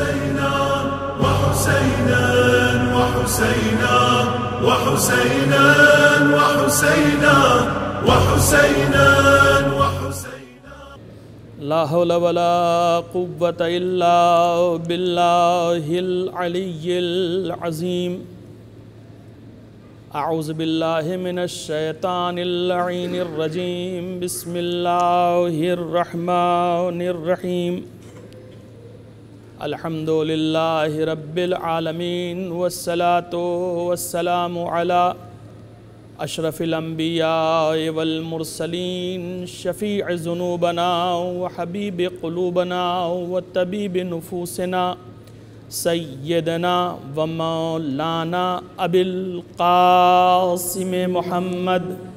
وحسينا وحسينا وحسينا وحسينا وحسينا وحسينا لا حول ولا قوة إلا بالله العلي العظيم أعوذ بالله من الشيطان اللعين الرجيم بسم الله الرحمن الرحيم अल्हम्दुलिल्लाह रब्बिलआलमीन वस्सलातो वस्सलाम अला अशरफिल अम्बिया वलमरसलीन शफ़ी जुनूबना व हबीब क़लूबना व तबीब नफूसना सैदना व मौलाना अबिल कासिम मोहम्मद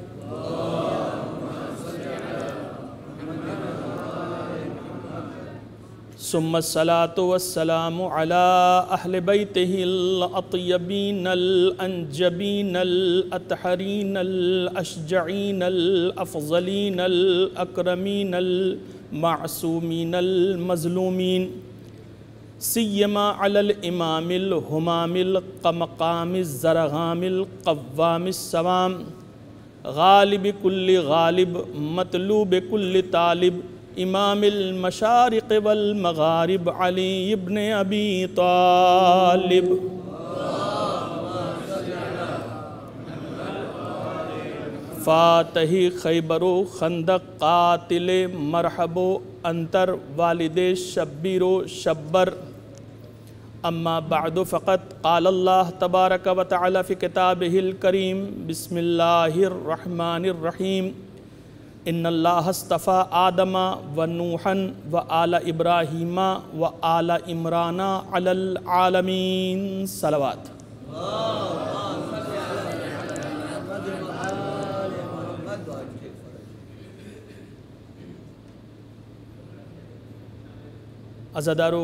सुमसलातोसलाम अला बैतहीबीनलअतहरीनलअशजीनलअफ़लीनलअक्रमीनल मासूमीनलमज़लूमीन सैमा अलमामिल हमामिल कमकाम ज़रगामिल कवाम सवाम गालिब कुल्ल गालिब मतलूब कुल्ल तालिब इमामशारक वलमगारब अली इबन अबी तालिब फ़ातही खैबर खंदक कातिल मरहबो अंतर वालद शब्बीर शब्बर अम्मा बाद फ़कत काल्ला तबारक व किताब हिल करीम बसमिल्लर रहीम इन्नल्लास्तफ़ा आदमा व नूहन व आला इब्राहीम व आला इमराना अलमीन सलवात अजादारो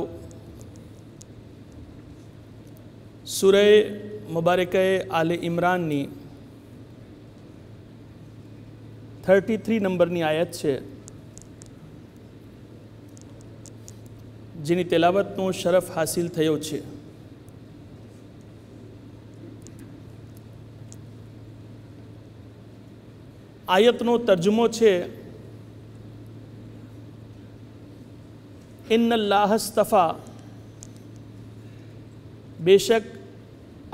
सुरय मुबारक आल इमरान ने થર્ટી થ્રી નંબરની આયત છે જેની તેલાવતનો શરફ હાસિલ થયો છે આયતનો તર્જુમો છે ઇન્નલ્લાહ સ્તફા બેશક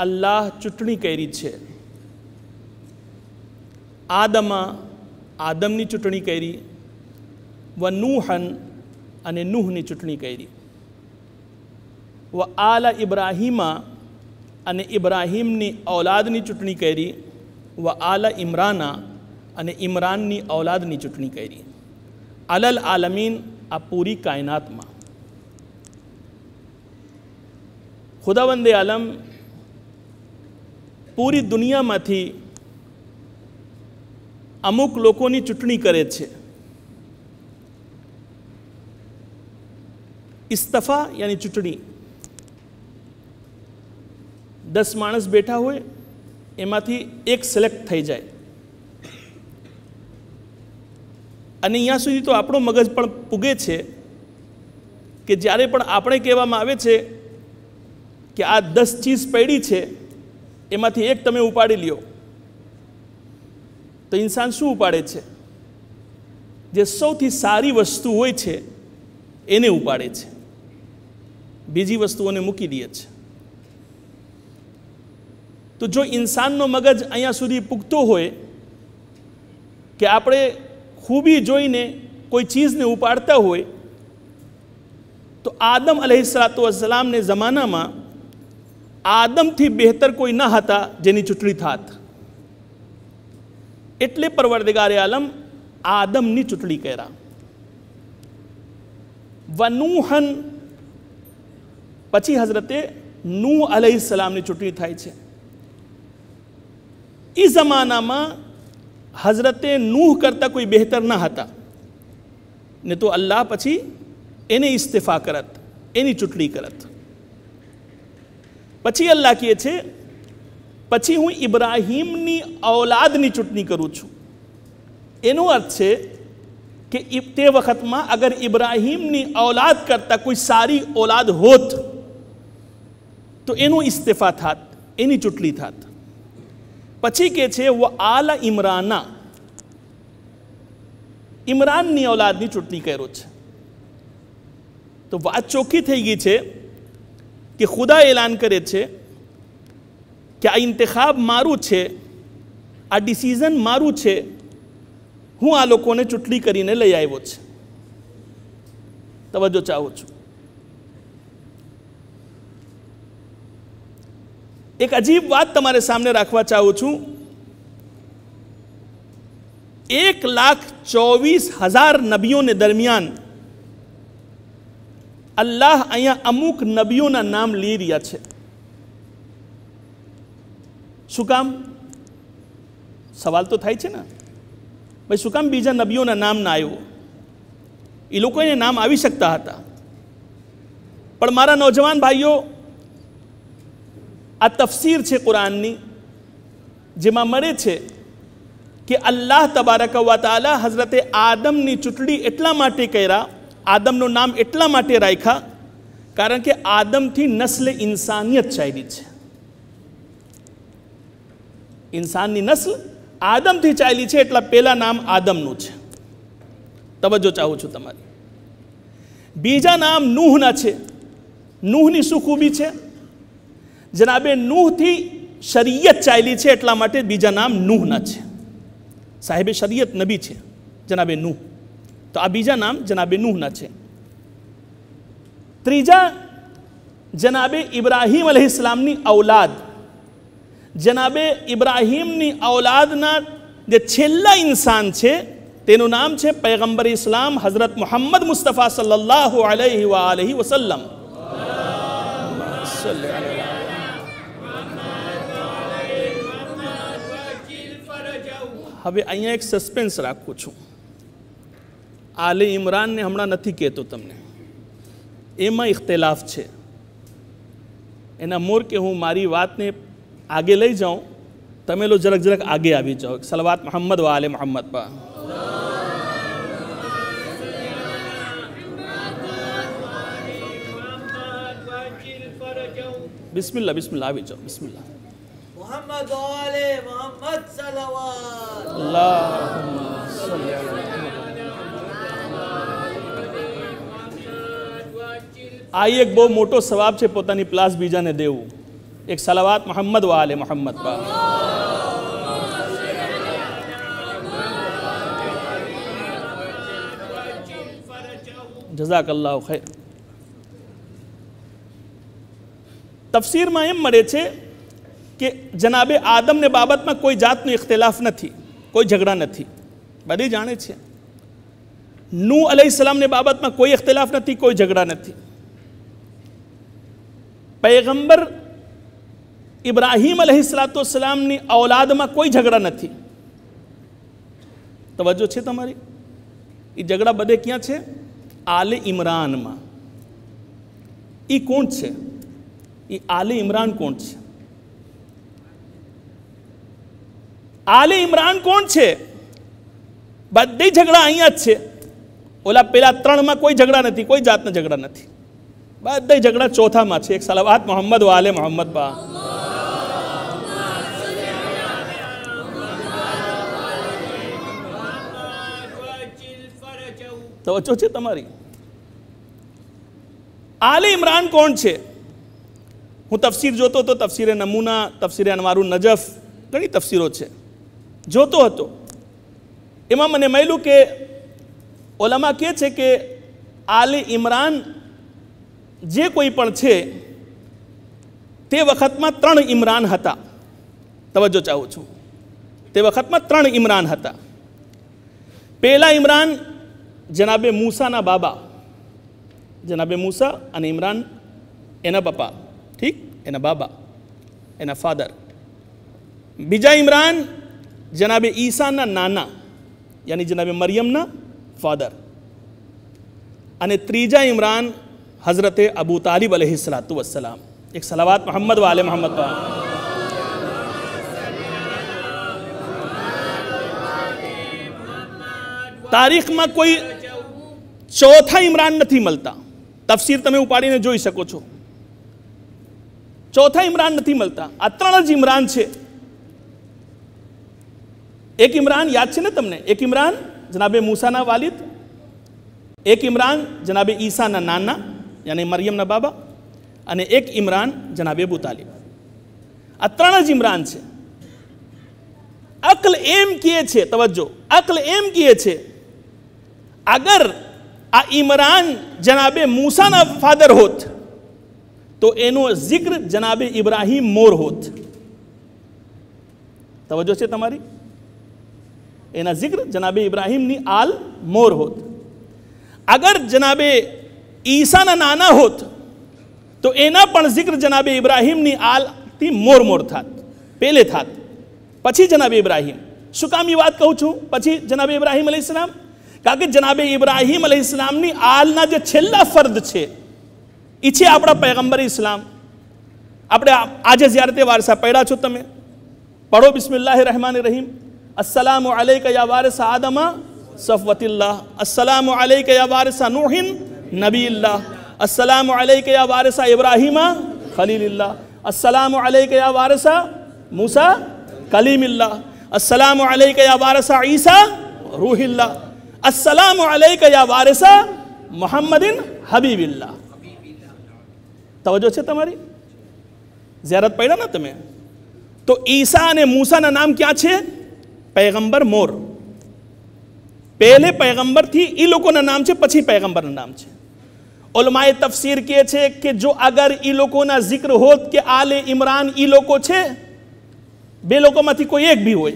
અલ્લાહ ચૂંટણી કરી છે આદમા આદમની ચૂંટણી કરી વ નુહન અને નુહની ચૂંટણી કરી વ આલા ઇબ્રાહીમા અને ઇબ્રાહીમની ઔલાદની ચૂંટણી કરી વ આલા ઇમરાના અને ઇમરાનની ઔલાદની ચૂંટણી કરી અલલ આલમીન આ પૂરી કાયનાતમાં ખુદાવંદે આલમ પૂરી દુનિયામાંથી અમુક લોકોની ચૂંટણી કરે છે ઇસ્તફા યાની ચૂંટણી દસ માણસ બેઠા હોય એમાંથી એક સિલેક્ટ થઈ જાય અને અહીંયા સુધી તો આપણો મગજ પણ પૂગે છે કે જ્યારે પણ આપણે કહેવામાં આવે છે કે આ દસ ચીજ પૈડી છે એમાંથી એક તમે ઉપાડી લ્યો તો ઇન્સાન શું ઉપાડે છે જે સૌથી સારી વસ્તુ હોય છે એને ઉપાડે છે બીજી વસ્તુઓને મૂકી દે છે તો જો ઇન્સાનનો મગજ અહીંયા સુધી પૂગતો હોય કે આપણે ખૂબી જોઈને કોઈ ચીજને ઉપાડતા હોય તો આદમ અલહિસલાતુ વસલામને જમાનામાં આદમથી બહેતર કોઈ ન હતા જેની ચૂંટણી થાત એટલે પરવરદિગારે આલમ આદમની ચૂંટણી કર્યા વનુહન પછી હઝરતે નૂહ અલહીસલામની ચૂંટણી થાય છે એ જમાનામાં હઝરતે નૂહ કરતાં કોઈ બહેતર ન હતા ને તો અલ્લાહ પછી એને ઇસ્તફા કરત એની ચૂંટણી કરત પછી અલ્લાહ કહે છે પછી હું ઇબ્રાહીમની ઔલાદની ચૂંટણી કરું છું એનો અર્થ છે કે તે વખતમાં અગર ઇબ્રાહીમની ઔલાદ કરતાં કોઈ સારી ઔલાદ હોત તો એનો ઇસ્તીફા થાત એની ચૂંટણી થાત પછી કે છે વ આલા ઇમરાના ઇમરાનની ઔલાદની ચૂંટણી કર્યો છે તો વાત ચોખ્ખી થઈ ગઈ છે કે ખુદા એલાન કરે છે કે આ ઇન્તખાબ મારું છે આ ડિસિઝન મારું છે હું આ લોકોને ચૂંટણી કરીને લઈ આવ્યો છે તવજો ચાહું છું એક અજીબ વાત તમારે સામને રાખવા ચાહું છું એક લાખ ચોવીસ હજાર નબીઓને દરમિયાન અલ્લાહ અહીંયા અમુક નબીઓના નામ લઈ રહ્યા છે શું કામ સવાલ તો થાય છે ને ભાઈ શું કામ બીજા નબીઓના નામ ના આવ્યું એ લોકો લોકોને નામ આવી શકતા હતા પણ મારા નોજવાન ભાઈઓ આ તફસીર છે કુરાનની જેમાં મળે છે કે અલ્લાહ તબારક વાતાલા હઝરતે આદમની ચૂંટણી એટલા માટે કર્યા આદમનું નામ એટલા માટે રાખ્યા કારણ કે આદમથી નસ્લ ઇન્સાનિયત ચાલી છે ઇન્સાનની નસ્લ આદમથી ચાલી છે એટલા પહેલાં નામ આદમનું છે તવજ્જો ચાહું છું તમારી બીજા નામ નૂહના છે નૂહની શું ખૂબી છે જનાબે નૂહથી શરીયત ચાલી છે એટલા માટે બીજા નામ નૂહના છે સાહેબે શરીયત નબી છે જનાબે નૂહ તો આ બીજા નામ જનાબે નુહના છે ત્રીજા જનાબે ઇબ્રાહીમ અલહિસ્લામની ઔલાદ जनाबे इब्राहिम औलादना छेला इंसान छे तेनु नाम छे पैगंबर इस्लाम हजरत मुहम्मद मुस्तफा सल्लल्लाहु अलैहि व आलिहि वसल्लम हवे अहीं एक सस्पेंस राखू छूं आले इमरान ने हमणा नथी कहतो तमने एमा इख्तलाफ छे एना मोर के हूँ मारी बात ने આગે લઈ જાઉં તમે લો જરાક જરાક આગે આવી જાઓ સલવાત મોહમ્મદ વાલે મહમ્મદ પા બિસ્મિલ્લા બિસ્મિલ્લા આવી જાઓ બિસ્મિલ્લા મોહમ્મદ આ એક બહુ મોટો સવાબ છે પોતાની પ્લાસ બીજાને દેવું एक सलावात मोहम्मद वाल मोहम्मद पर जजाक खैर तफसीर में एम मरे थे कि जनाब आदम ने बाबत में कोई जात में इख्तलाफ न कोई झगड़ा नहीं थी बड़ी जाने छे नू अलैहिस्सलाम ने बाबत में कोई इख्तलाफ नहीं कोई झगड़ा नहीं पैगंबर इब्राहिम अलैहिस्सलाम ने औलाद में कोई झगड़ा न तवज्जो छे तुम्हारी ये झगड़ा बदे क्या छे आले इमरान में ई कौन छे ई आले इमरान कौन छे आले इमरान कौन छे बदे झगड़ा अहीं छे ओला पेला त्रण में कोई झगड़ा नहीं कोई जात झगड़ा नहीं बद झगड़ा चौथा में एक सलावात मोहम्मद वाले मोहम्मद बा તવચ્ચો છે તમારી આલે ઇમરાન કોણ છે હું તફસીર જોતો હતો તફસીરે નમૂના તફસીરે અનવારું નજફ ઘણી તફસીરો છે જોતો હતો એમાં મને મળ્યું કે ઓલામાં કહે છે કે આલે ઇમરાન જે કોઈ પણ છે તે વખતમાં ત્રણ ઇમરાન હતા તવજ્જો ચાહું છું તે વખતમાં ત્રણ ઇમરાન હતા પહેલા ઇમરાન जनाबे मूसा ना बाबा जनाबे मूसा अने इमरान एना पप्पा ठीक एना बाबा एना फादर बीजा इमरान जनाबे ईसा ना नाना यानी जनाबे मरियम ना फादर अने त्रीजा इमरान हजरते अबू तालिब अलैहिस्सलातु वस्सलाम एक सलावात मोहम्मद वाले मोहम्मद पर तारीख में कोई ચોથા ઇમરાન નથી મળતા તફસીર તમે ઉપાડીને જોઈ શકો છો ચોથા ઇમરાન નથી મળતા આ ત્રણ જ ઇમરાન છે એક ઇમરાન યાદ છે ને તમને એક ઇમરાન જનાબે મૂસાના વાલિદ એક ઇમરાન જનાબે ઈસાના નાના યાને મરિયમના બાબા અને એક ઇમરાન જનાબે અબુ આ ત્રણ જ ઇમરાન છે અકલ એમ કહે છે તવજ્જો અકલ એમ કહે છે અગર આ ઇમરાન જનાબે મૂસાના ફાધર હોત તો એનો જિક્ર જનાબે ઇબ્રાહીમ મોર હોત તવજો છે તમારી એના જિક્ર જનાબે ઇબ્રાહીમની આલ મોર હોત અગર જનાબે ઈસાના નાના હોત તો એના પણ જિક્ર જનાબે ઇબ્રાહીમની આલથી મોર મોર થાત પેલે થાત પછી જનાબે ઇબ્રાહીમ શું કામ એ વાત કહું છું પછી જનાબે ઇબ્રાહીમ અલી ઇસ્લામ કારણ કે જનાબે ઇબ્રાહીમ અલ ઇસ્લામની આલના જે છેલ્લા ફર્દ છે એ છે આપણા પૈગંબર ઇસ્લામ આપણે આજે જ્યારે તે વારસા પડ્યા છો તમે પઢો બિસ્મિલ્લાહ રહેમાન રહીમ અસલામ અલૈક યા વારસ આદમા સફવતિલ્લાહ અસલામ અલૈક યા વારસા નુહિન નબીલ્લાહ અસલામ અલૈક યા વારસા ઇબ્રાહીમા ખલીલિલ્લાહ અસલામ અલૈક યા વારસા મૂસા કલીમિલ્લાહ અસલામ અલૈક યા વારસા ઈસા રૂહિલ્લાહ अस्सलाम या वारिसा मोहम्मदिन हबीबिल्ला तवज्जो से तुम्हारी ज्यारत पड़ा ना तुम्हें तो ईसा ने मूसा ना नाम क्या छे पैगंबर मोर पहले पैगंबर थी ई लोगों ना नाम छे पछी पैगंबर ना नाम छे उलमाए तफसीर के छे कि जो अगर ई लोगों ना जिक्र होत के आले इमरान ई लोगों छे बे लोगों में कोई एक भी हो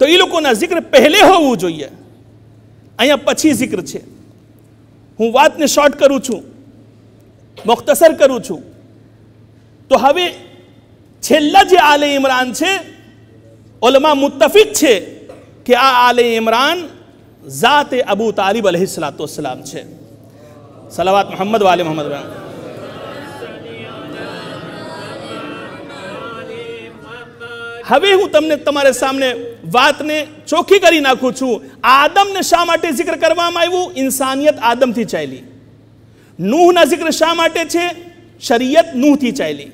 तो ई लोगों ना जिक्र पहले होवू જોઈએ અહીંયા પછી જિક્ર છે હું વાતને શોર્ટ કરું છું મુખ્તસર કરું છું તો હવે છેલ્લા જે આલે ઇમરાન છે ઓલમાં મુત્તફિક છે કે આ આલે ઇમરાન ઝાતે અબુ તાલિબ અલહિસલાત વસલામ છે સલાવાત મોહમ્મદ વાલે મોહમ્મદ હવે હું તમને તમારે સામે વાતને ચોખ્ખી કરી નાખું છું આદમને શા માટે જિક્ર કરવામાં આવ્યું ઇન્સાનિયત આદમથી ચાલી નૂહના જિક્ર શા માટે છે શરીયત નૂહથી ચાલી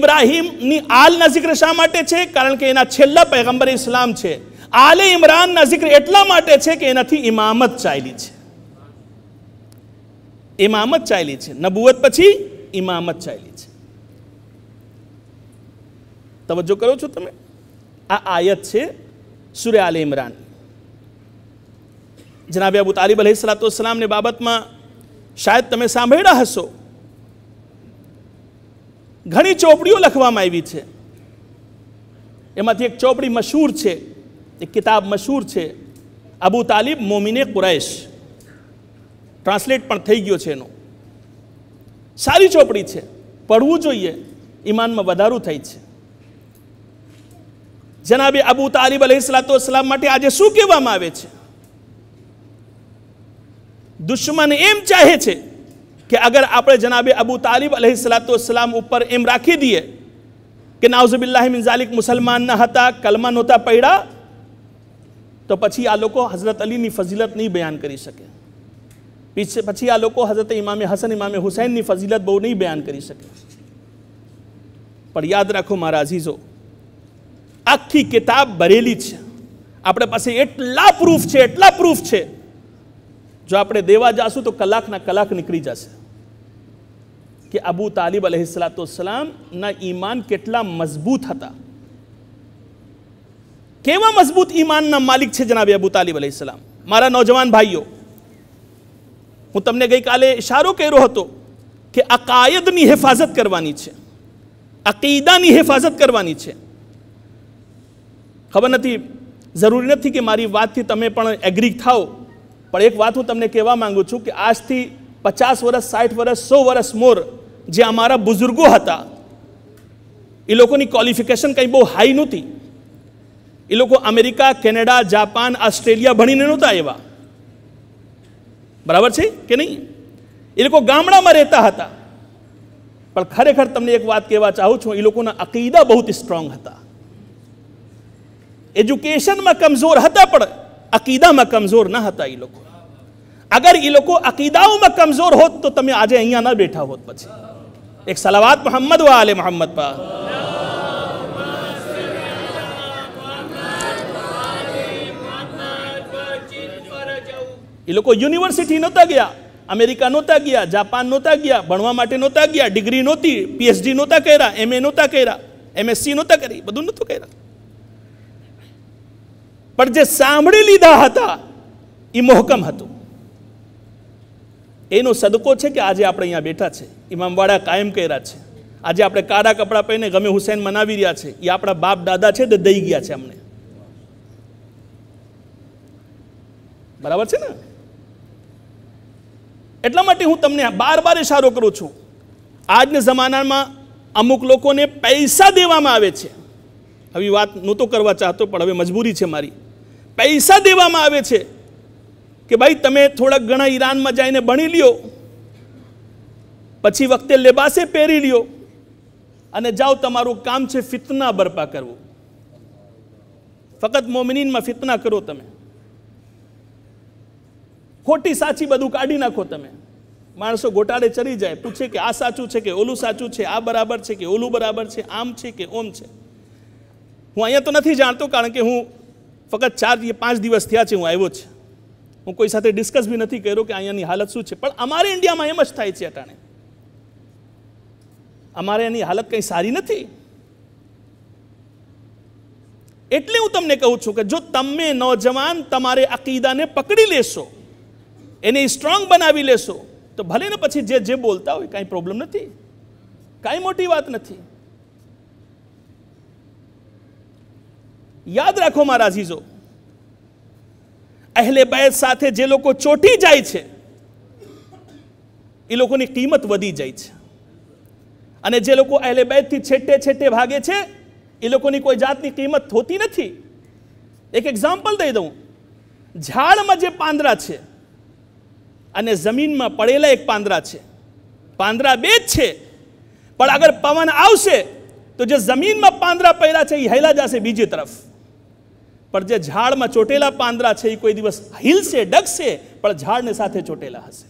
ઇબ્રાહીમની આલના જિક્ર શા માટે છે કારણ કે એના છેલ્લા પૈગંબર ઇસ્લામ છે આલે ઇમરાનના જિક્ર એટલા માટે છે કે એનાથી ઇમામત ચાલી છે ઇમામત ચાલી છે નબુવત પછી ઇમામત ચાલી છે તવજ્જો કરો છો તમે આ આયત છે સુરે આલ ઇમરાન જનાબે અબુ તાલિબ અલહી સલાતુ વસલામની બાબતમાં શાયદ તમે સાંભળ્યા હશો ઘણી ચોપડીઓ લખવામાં આવી છે એમાંથી એક ચોપડી મશહૂર છે એક કિતાબ મશહૂર છે અબુ તાલિબ મોમિને કુરૈશ ટ્રાન્સલેટ પણ થઈ ગયો છે એનો સારી ચોપડી છે પઢવું જોઈએ ઈમાનમાં વધારું થાય છે जनाबे अबू तालीब अलीसलाम आज शू कह दुश्मन एम चाहे चे कि अगर आप जनाबे अबू तालीब अलीसलाम पर एम राखी दिए कि नाउजबिल्लाजालिक मुसलमान न था कलमा नोता पैड़ा तो पची आ लोग हजरत अली नी फजीलत नहीं बयान कर सके पीछे पची आ लोग हजरत इमाम हसन इमाम हुसैन नी फजीलत बहु नहीं बयान कर सके पर याद रखो महाराजीजो આખી કિતાબ ભરેલી છે આપણે પાસે એટલા પ્રૂફ છે એટલા પ્રૂફ છે જો આપણે દેવા જાશું તો કલાકના કલાક નીકળી જશે કે અબુ તાલિબ ના ઈમાન કેટલા મજબૂત હતા કેવા મજબૂત ઈમાનના માલિક છે જનાબે અબુ તાલિબ અલહિસલામ મારા નૌજવાન ભાઈઓ હું તમને ગઈકાલે ઇશારો કર્યો હતો કે અકાયદની હેફાજત કરવાની છે અકીદાની હેફાજત કરવાની છે ખબર નથી જરૂરી નથી કે મારી વાતથી તમે પણ એગ્રી થાઓ પણ એક વાત હું તમને કહેવા માંગુ છું કે આજથી પચાસ વર્ષ સાઠ વર્ષ સો વર્ષ મોર જે અમારા બુઝુર્ગો હતા એ લોકોની ક્વોલિફિકેશન કંઈ બહુ હાઈ નહોતી એ લોકો અમેરિકા કેનેડા જાપાન ઓસ્ટ્રેલિયા ભણીને નહોતા એવા બરાબર છે કે નહીં એ લોકો ગામડામાં રહેતા હતા પણ ખરેખર તમને એક વાત કહેવા ચાહું છું એ લોકોના અકીદા બહુ સ્ટ્રોંગ હતા एजुकेशन में कमजोर हता पर अकीदा में कमजोर ना हता लोग अगर ये लोग अकीदाओं में कमजोर हो तो तुम आज अहिया ना बैठा हो पे एक सलावात मोहम्मद व आले मोहम्मद पा लोग यूनिवर्सिटी नोता गया अमेरिका नोता गया जापान नोता गया भणवा माटे नोता गया डिग्री नोती पीएचडी नोता कह रहा एम ए नोता कह रहा एम एस सी नोता करी बधु नोता कह रहा પણ જે સાંભળી લીધા હતા એ મોહકમ હતું એનો સદકો છે કે આજે આપણે અહીંયા બેઠા છે ઇમામવાળા કાયમ કર્યા છે આજે આપણે કાળા કપડાં પહેરીને ગમે હુસૈન મનાવી રહ્યા છે એ આપણા બાપ દાદા છે તે દઈ ગયા છે અમને બરાબર છે ને એટલા માટે હું તમને બાર બાર ઇશારો કરું છું આજના જમાનામાં અમુક લોકોને પૈસા દેવામાં આવે છે આવી વાત નહોતો કરવા ચાહતો પણ હવે મજબૂરી છે મારી પૈસા દેવામાં આવે છે કે ભાઈ તમે થોડાક ઘણા ઈરાનમાં જઈને ભણી લ્યો પછી વખતે લેબાસે પહેરી લ્યો અને જાઓ તમારું કામ છે ફિતના બરપા કરવું ફક્ત મોમિનીનમાં ફિતના કરો તમે ખોટી સાચી બધું કાઢી નાખો તમે માણસો ગોટાળે ચડી જાય પૂછે કે આ સાચું છે કે ઓલું સાચું છે આ બરાબર છે કે ઓલું બરાબર છે આમ છે કે ઓમ છે હું અહીંયા તો નથી જાણતો કારણ કે હું ફક્ત ચાર પાંચ દિવસ થયા છે હું આવ્યો છે હું કોઈ સાથે ડિસ્કસ બી નથી કર્યો કે અહીંયાની હાલત શું છે પણ અમારે ઇન્ડિયામાં એમ જ થાય છે અટાણે અમારે એની હાલત કંઈ સારી નથી એટલે હું તમને કહું છું કે જો તમે નોજવાન તમારે અકીદાને પકડી લેશો એને સ્ટ્રોંગ બનાવી લેશો તો ભલે ને પછી જે જે બોલતા હોય કાંઈ પ્રોબ્લેમ નથી કાંઈ મોટી વાત નથી યાદ રાખો મારા અઝીઝો અહેલે બેત સાથે જે લોકો ચોટી જાય છે એ લોકોની કિંમત વધી જાય છે અને જે લોકો અહેલે બેતથી છેટે છેટે ભાગે છે એ લોકોની કોઈ જાતની કિંમત થતી નથી એક એક્ઝામ્પલ દઈ દઉં ઝાડમાં જે પાંદરા છે અને જમીનમાં પડેલા એક પાંદરા છે પાંદરા બે જ છે પણ અગર પવન આવશે તો જે જમીનમાં પાંદરા પડ્યા છે એ હેલા જશે બીજી તરફ પણ જે ઝાડમાં ચોટેલા પાંદરા છે એ કોઈ દિવસ હિલશે ડગશે પણ ઝાડને સાથે ચોટેલા હશે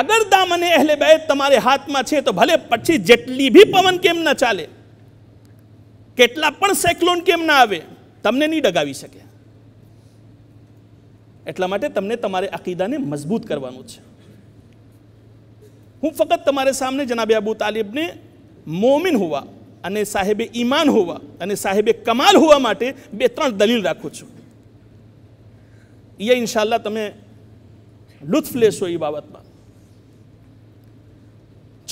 અગર દામ અને અહેલે બેત તમારે હાથમાં છે તો ભલે પછી જેટલી બી પવન કેમ ના ચાલે કેટલા પણ સાયક્લોન કેમ ના આવે તમને નહીં ડગાવી શકે એટલા માટે તમને તમારે અકીદાને મજબૂત કરવાનું છે હું ફક્ત તમારે સામને જનાબે અબુ તાલિબને મોમિન હુવા અને સાહેબે ઈમાન હોવા અને સાહેબે કમાલ હોવા માટે બે ત્રણ દલીલ રાખું છું એ ઇન્શાલ્લાહ તમે લુત્ફ લેશો એ બાબતમાં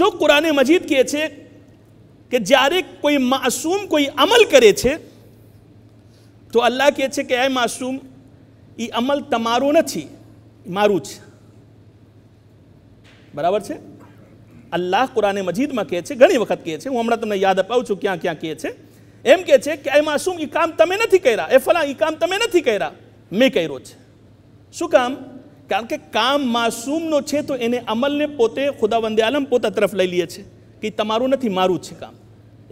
જો કુરાને મજીદ કહે છે કે જ્યારે કોઈ માસૂમ કોઈ અમલ કરે છે તો અલ્લાહ કહે છે કે એ માસૂમ એ અમલ તમારો નથી મારું છે બરાબર છે અલ્લાહ કુરાને મજીદમાં કહે છે ઘણી વખત કહે છે હું હમણાં તમને યાદ અપાવું છું ક્યાં ક્યાં કહે છે એમ કહે છે કે એ માસૂમ એ કામ તમે નથી કર્યા એ ફલા એ કામ તમે નથી કર્યા મેં કર્યો છે શું કામ કારણ કે કામ માસૂમનો છે તો એને અમલને પોતે ખુદાવંદે આલમ પોતા તરફ લઈ લે છે કે તમારું નથી મારું છે કામ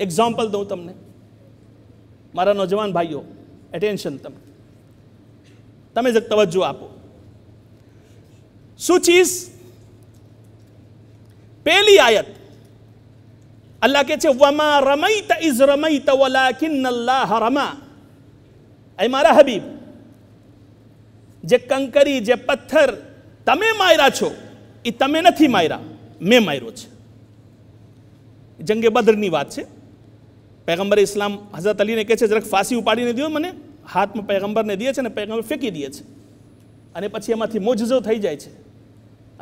એક્ઝામ્પલ દઉં તમને મારા નોજવાન ભાઈઓ એટેન્શન તમે તમે જ તવજ્જો આપો શું ચીઝ પહેલી આયત અલ્લાહ કે છે વમા રમૈતા ઇઝ રમૈતા વલાકિન અલ્લાહ રમા એ મારા હબીબ જે કંકરી જે પથ્થર તમે માર્યા છો એ તમે નથી માર્યા મેં માર્યો છે જંગે બદરની વાત છે પૈગંબર ઇસ્લામ હઝરત અલીને કહે છે જરાક ફાંસી ઉપાડીને દો મને હાથમાં પૈગંબરને દે છે અને પૈગંબર ફેંકી દે છે અને પછી એમાંથી મોજજો થઈ જાય છે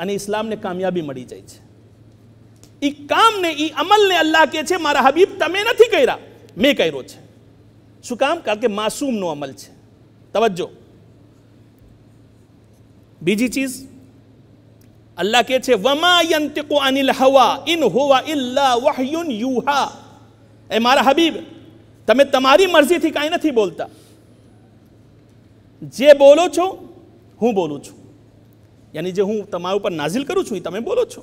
અને ઇસ્લામને કામયાબી મળી જાય છે એ કામને એ અમલને અલ્લાહ કહે છે મારા હબીબ તમે નથી કર્યા મેં કર્યો છે શું કામ કારણ કે માસૂમનો અમલ છે તવજ્જો બીજી ચીજ અલ્લાહ કહે છે વમા યંતિકો અનિલ હવા ઇન હોવા ઇલ્લા વહયુન યુહા એ મારા હબીબ તમે તમારી મરજીથી કાંઈ નથી બોલતા જે બોલો છો હું બોલું છું યાની જે હું તમારા ઉપર નાઝિલ કરું છું એ તમે બોલો છો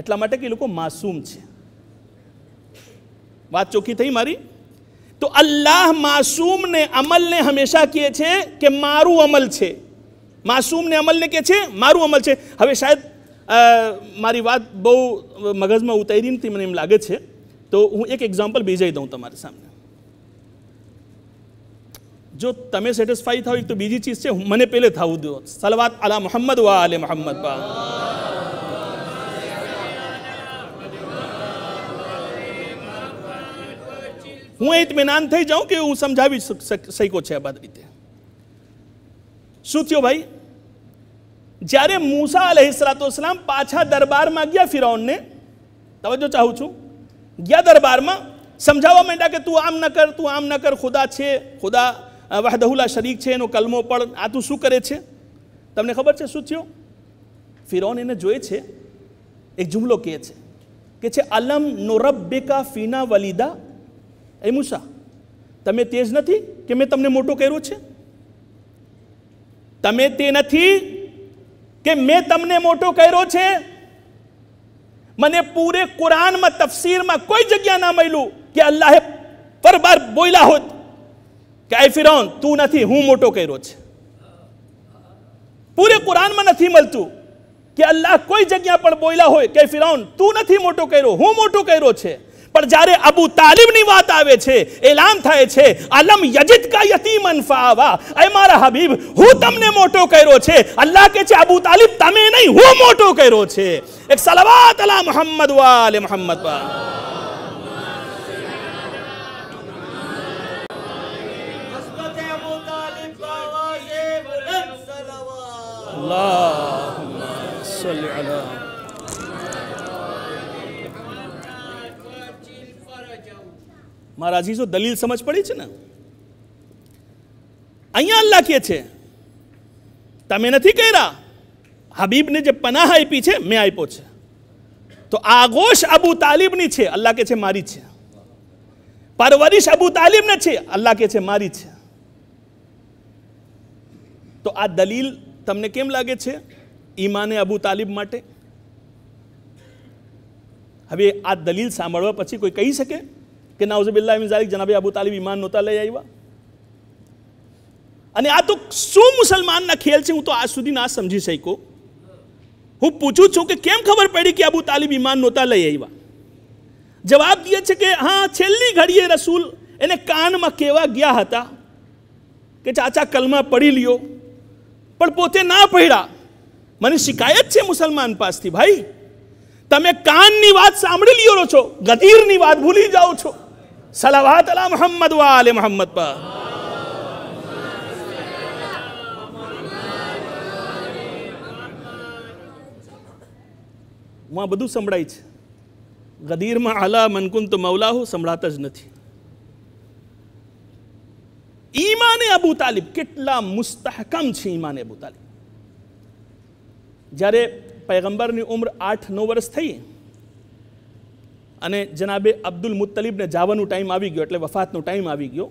એટલા માટે કે લોકો માસૂમ છે વાત ચોખી થઈ મારી તો અલ્લાહ માસૂમ ને अमल ને હંમેશા کیے છે કે મારુ अमल છે માસૂમ ને अमल ને કે છે મારુ अमल છે હવે કદાચ મારી વાત બહુ મગજ માં ઉતારી દимતી મને લાગે છે તો હું એક એક્ઝામ્પલ બેજાઈ દઉં તમારા સામે જો તમને સેટિસ્ફાઈ થાય તો બીજી ચીજ છે મને પેલે થાવુદુ સલવાત અલા મુહમ્મદ વ અલી મુહમ્મદ પર હું ઇતમિનાન થઈ જાઉં કે હું સમજાવી શક્યો છે આ બાદ રીતે શું થયો ભાઈ જ્યારે મૂસા અલહિસરાતોસલામ પાછા દરબારમાં ગયા ફિરાઉનને તવજો ચાહું છું ગયા દરબારમાં સમજાવવા માંડ્યા કે તું આમ ન કર તું આમ ન કર ખુદા છે ખુદા વાહદહુલા શરીક છે એનો કલમો પણ આ તું શું કરે છે તમને ખબર છે શું થયું ફિરોન એને જોએ છે એક જુમલો કહે છે કે છે અલમ નોરબ્બેકા ફીના વલીદા એ મૂસા તમે તે જ નથી કે મેં તમને મોટો કર્યો છે તમે તે નથી કે મેં તમને મોટો કર્યો છે મને પૂરે કુરાનમાં તફસીરમાં કોઈ જગ્યા ના મળ્યું કે અલ્લાહે પર બાર બોલ્યા હોત કે આઈ ફિરોન તું નથી હું મોટો કર્યો છે પૂરે કુરાનમાં નથી મળતું કે અલ્લાહ કોઈ જગ્યા પણ બોલ્યા હોય કે ફિરાઉન તું નથી મોટો કર્યો હું મોટો કર્યો છે પણ જ્યારે અબુ તાલિબની વાત આવે છે એલાન થાય છે આલમ યજિદ કા યતીમન ફાવા એ મારા હબીબ હું તમને મોટો કર્યો છે અલ્લાહ કે છે અબુ તાલિબ તમે નહીં હું મોટો કર્યો છે એક સલાવાત અલા મુહમ્મદ વાલે મુહમ્મદ વાલે اللهم صل على મારા અજીઝો દલીલ સમજ પડી છે ને અહીંયા અલ્લાહ કહે છે તમે નથી કર્યા હબીબને જે પનાહ આપી છે મેં આપ્યો છે તો આગોશ અબુ તાલિબની છે અલ્લાહ કે છે મારી છે પરવરિશ અબુ તાલિબને છે અલ્લાહ કે છે મારી છે તો આ દલીલ તમને કેમ લાગે છે ઈમાને અબુ તાલિબ માટે હવે આ દલીલ સાંભળવા પછી કોઈ કહી શકે કે નાઉઝબિલ્લા મિઝાલિક જનાબે અબુ તાલિબ ઈમાન નહોતા લઈ આવ્યા અને આ તો શું મુસલમાનના ખેલ છે હું તો આજ સુધી ના સમજી શક્યો હું પૂછું છું કે કેમ ખબર પડી કે અબુ તાલિબ ઈમાન નહોતા લઈ આવ્યા જવાબ દે છે કે હા છેલ્લી ઘડીએ રસૂલ એને કાનમાં કેવા ગયા હતા કે ચાચા કલમાં પડી લ્યો પણ પોતે ના પડ્યા મને શિકાયત છે મુસલમાન પાસથી ભાઈ તમે કાનની વાત સાંભળી લ્યો છો ગધીરની વાત ભૂલી જાઓ છો सलावत अला मोहम्मद वाले आलि मोहम्मद पा व मा बदु संभडाई छ गदीर में आला मन कुंत मवलाह संभडातज नही ईमान ए अबू तालिब कितना मुस्तहकम छ ईमान ए अबू तालिब जारे पैगंबर ने उम्र 8 9 वर्ष थे અને જનાબે અબ્દુલ મુત્તલીબને જવાનું ટાઈમ આવી ગયો એટલે વફાતનો ટાઈમ આવી ગયો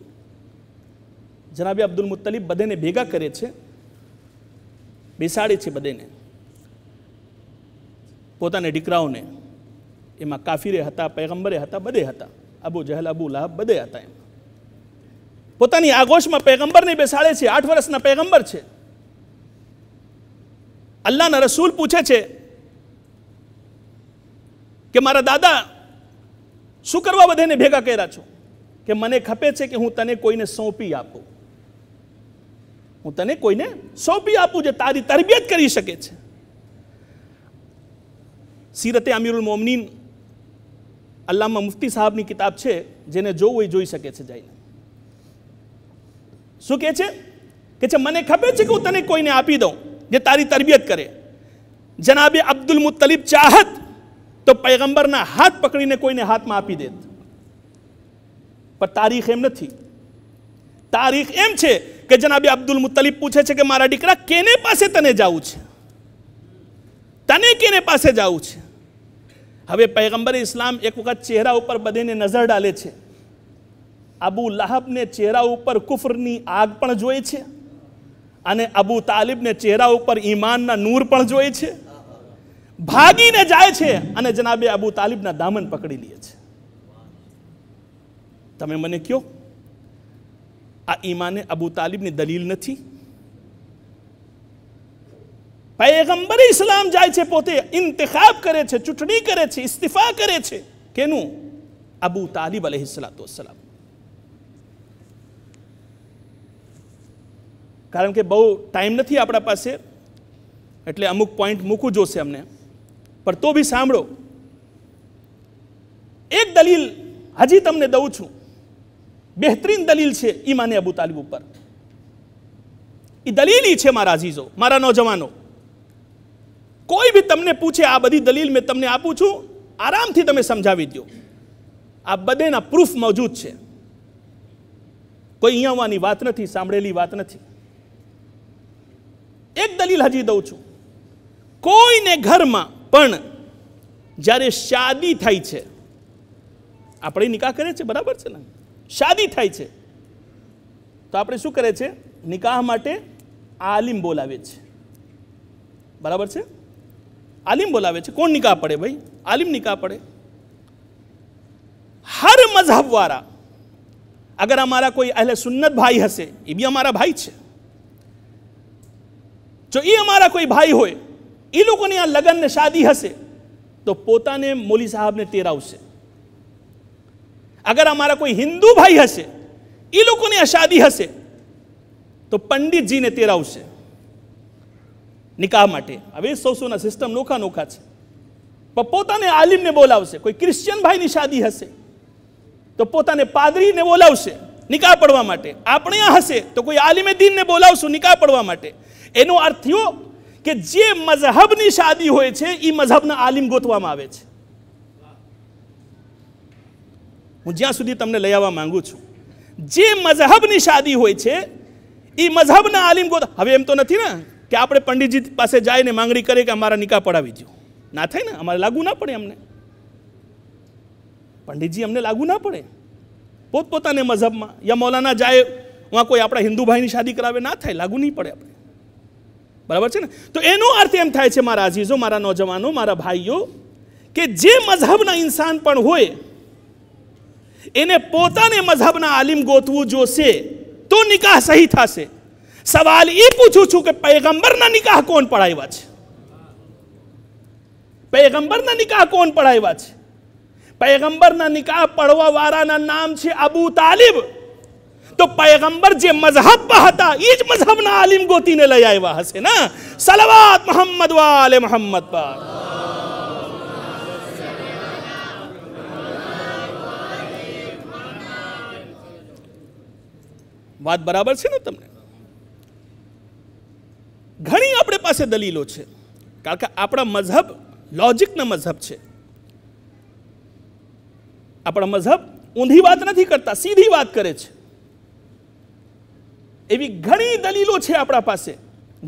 જનાબે અબ્દુલ મુત્તલીબ બધેને ભેગા કરે છે બેસાડે છે બધેને પોતાને દીકરાઓને એમાં કાફીરે હતા પૈગંબરે હતા બધે હતા અબુ જહલ અબુ લાહબ બધે હતા એમ પોતાની આગોશમાં પૈગંબરને બેસાડે છે આઠ વર્ષના પૈગંબર છે અલ્લાહના રસૂલ પૂછે છે કે મારા દાદા શું કરવા બધાને ભેગા કર્યા છો કે મને ખપે છે કે હું તને કોઈને સોંપી આપું હું તને કોઈને સોંપી આપું જે તારી તરબિયત કરી શકે છે સીરતે અમીરુલ મોમનીન અલ્લામા મુફ્તી સાહેબની કિતાબ છે જેને જોવું એ જોઈ શકે છે જઈને શું કહે છે કે છે મને ખબર છે કે હું તને કોઈને આપી દઉં જે તારી તરબિયત કરે જનાબે અબ્દુલ મુતલિબ ચાહત તો પૈગંબરના હાથ પકડીને કોઈને હાથમાં આપી દેત પણ તારીખ એમ નથી તારીખ એમ છે કે જનાબે અબ્દુલ મુતલીફ પૂછે છે કે મારા દીકરા કેને પાસે તને જવું છે તને કેને પાસે જવું છે હવે પૈગંબર ઇસ્લામ એક વખત ચહેરા ઉપર બધેને નજર ડાલે છે અબુ લહાબને ચહેરા ઉપર કુફરની આગ પણ જોઈ છે અને અબુ તાલિબને ચહેરા ઉપર ઈમાનના નૂર પણ જોઈ છે ભાગીને જાય છે અને જનાબે અબુ તાલિબના દામન પકડી લે છે તમે મને કહો આ ઈમાને અબુ તાલિબની દલીલ નથી પૈગંબર ઇસ્લામ જાય છે પોતે ઇન્તખાબ કરે છે ચૂંટણી કરે છે ઇસ્તીફા કરે છે કેનું અબુ તાલિબ અલહ સલાતુ વસલામ કારણ કે બહુ ટાઈમ નથી આપણા પાસે એટલે અમુક પોઈન્ટ મૂકવું જોશે અમને પણ તો બી સાંભળો એક દલીલ હજી તમને દઉં છું બહેતરીન દલીલ છે ઈમાને અબુ તાલિબ ઉપર એ દલીલ ઈ છે મારા અઝીઝો મારા નોજવાનો કોઈ બી તમને પૂછે આ બધી દલીલ મેં તમને આપું છું આરામથી તમે સમજાવી દો આ બધેના પ્રૂફ મોજૂદ છે કોઈ અહીંયાવાની વાત નથી સાંભળેલી વાત નથી એક દલીલ હજી દઉં છું કોઈને ઘરમાં પણ જ્યારે શાદી થાય છે આપણે નિકાહ કરે છે બરાબર છે ને શાદી થાય છે તો આપણે શું કરે છે નિકાહ માટે આલિમ બોલાવે છે બરાબર છે આલિમ બોલાવે છે કોણ નિકાહ પડે ભાઈ આલિમ નિકાહ પડે હર મઝહબવાળા અગર અમારા કોઈ અહલે સુન્નત ભાઈ હશે એ બી અમારા ભાઈ છે જો એ અમારા કોઈ ભાઈ હોય એ લોકોની આ લગ્નને શાદી હશે તો પોતાને મોલી સાહેબને તેરાવશે અગર અમારા કોઈ હિન્દુ ભાઈ હશે એ લોકોની આ શાદી હશે તો પંડિતજીને તેરાવશે નિકાહ માટે હવે સૌ સૌના સિસ્ટમ નોખા નોખા છે પણ પોતાને આલિમને બોલાવશે કોઈ ક્રિશ્ચિયન ભાઈની શાદી હશે તો પોતાને પાદરીને બોલાવશે નિકાહ પડવા માટે આપણે આ હશે તો કોઈ આલિમે દીનને બોલાવશું નિકાહ પડવા માટે એનો અર્થ થયો કે જે મઝહબની શાદી હોય છે એ મઝહબના આલિમ ગોતવામાં આવે છે હું જ્યાં સુધી તમને લઈ આવવા માંગુ છું જે મઝહબની શાદી હોય છે એ મઝહબના આલિમ ગોત હવે એમ તો નથી ને કે આપણે પંડિતજી પાસે જઈને માંગણી કરીએ કે અમારા નિકાહ પડાવી દો ના થાય ને અમારે લાગુ ના પડે અમને પંડિતજી અમને લાગુ ના પડે પોતપોતાને મઝહબમાં યા મૌલાના જાય વાં કોઈ આપણા હિન્દુ ભાઈની શાદી કરાવે ના થાય લાગુ નહીં પડે આપણે બરાબર છે ને તો એનો અર્થ એમ થાય છે મારા અજીઝો મારા નોજવાનો મારા ભાઈઓ કે જે મઝહબના ઇન્સાન પણ હોય એને પોતાને મઝહબના આલિમ ગોતવું જોશે તો નિકાહ સહી થશે સવાલ એ પૂછું છું કે પૈગંબરના નિકાહ કોણ પડાવ્યા છે પૈગંબરના નિકાહ કોણ પડાવ્યા છે પૈગંબરના નિકાહ પડવા વાળાના નામ છે અબુ તાલિબ તો પૈગંબર જે મઝહબ હતા એ જ મઝહબના આલિમ ગોતીને લઈ આવ્યા હશે ને સલવાત મોહમ્મદ વાલે મોહમ્મદ પર વાત બરાબર છે ને તમને ઘણી આપણી પાસે દલીલો છે કારણ કે આપણા મઝહબ લોજિકના મઝહબ છે આપણા મઝહબ ઊંધી વાત નથી કરતા સીધી વાત કરે છે એવી ઘણી દલીલો છે આપણા પાસે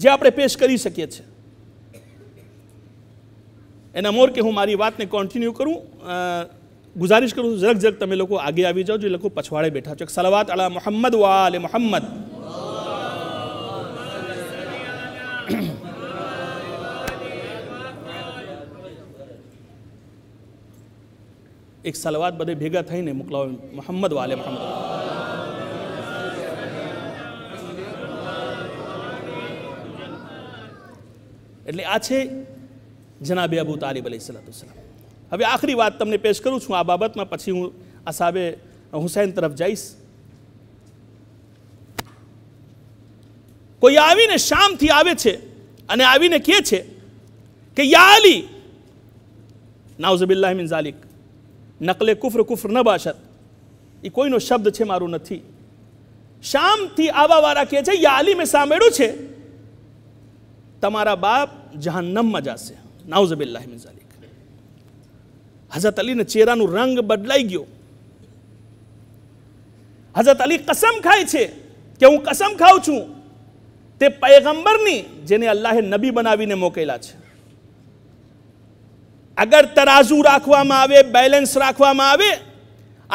જે આપણે પેશ કરી શકીએ છીએ એના મોર કે હું મારી વાતને કોન્ટિન્યુ કરું ગુજારિશ કરું જરાક જરાક તમે લોકો આગે આવી જાઓ જે લોકો પછવાડે બેઠા છો સલવાત અલા મોહમ્મદ વાલે મોહમ્મદ એક સલવાત બધે ભેગા થઈને મોકલાવ મોહમ્મદ વાલે મોહમ્મદ એટલે આ છે જનાબે અબુ તાલિબ અલી સલાતુસલામ હવે આખરી વાત તમને પેશ કરું છું આ બાબતમાં પછી હું આ સાબે હુસૈન તરફ જઈશ કોઈ આવીને શામથી આવે છે અને આવીને કહે છે કે યા અલી નાઉઝબિલ્લાહ મિન ઝાલિક નકલે કુફર કુફર ન બાશત એ કોઈનો શબ્દ છે મારું નથી શામથી આવવાવાળા કહે છે યા અલી મેં સાંભળ્યું છે તમારા બાપ জাহান্নમ મજા સે નાઉઝ બિલ્લાહ મિન્ ઝાલિક હઝરત અલી ને ચહેરા નો રંગ બદલાઈ ગયો હઝરત અલી કસમ ખાઈ છે કે હું કસમ ખાવ છું તે પેગમ્બર ની જેને અલ્લાહ એ નબી બનાવીને મોકૈલા છે અગર તરાઝુ રાખવામાં આવે બેલેન્સ રાખવામાં આવે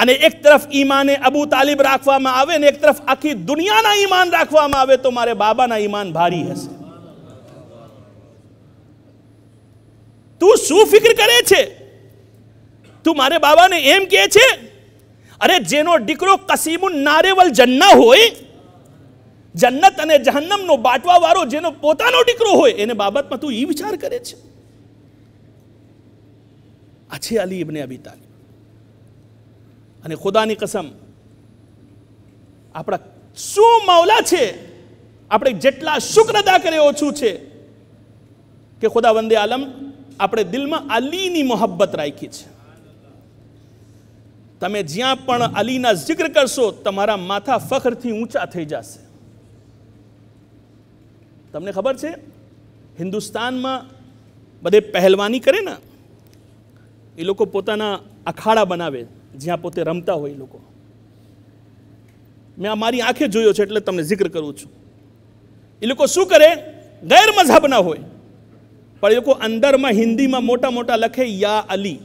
અને એક તરફ ઈમાન એ અબુ તાલિબ રાખવામાં આવે ને એક તરફ આખી દુનિયા ના ઈમાન રાખવામાં આવે તો મારા બાબા ના ઈમાન ભારે હસ તું શું ફિકર કરે છે તું મારે બાબાને એમ કહે છે અરે જેનો દીકરો કસીમુન નારેવલ જન્ના હોય જન્નત અને જહન્નમનો બાટવા વાળો જેનો પોતાનો દીકરો હોય એને બાબતમાં તું એ વિચાર કરે છે આ છે અલી ઇબને અબી તાલિબ અને ખુદાની કસમ આપણા શું માવલા છે આપણે જેટલા શુક્ર અદા કરે ઓછું છે કે ખુદા વંદે આલમ આપણે દિલમાં અલીની મોહબ્બત રાખી છે તમે જ્યાં પણ અલીના જિક્ર કરશો તમારા માથા ફખરથી ઊંચા થઈ જશે તમને ખબર છે હિન્દુસ્તાનમાં બધે પહેલવાની કરે ને એ લોકો પોતાના અખાડા બનાવે જ્યાં પોતે રમતા હોય એ લોકો મેં મારી આંખે જોયો છે એટલે તમને જિક્ર કરું છું એ લોકો શું કરે ગેર મઝહબના હોય પણ એ લોકો અંદરમાં હિન્દીમાં મોટા મોટા લખે યા અલી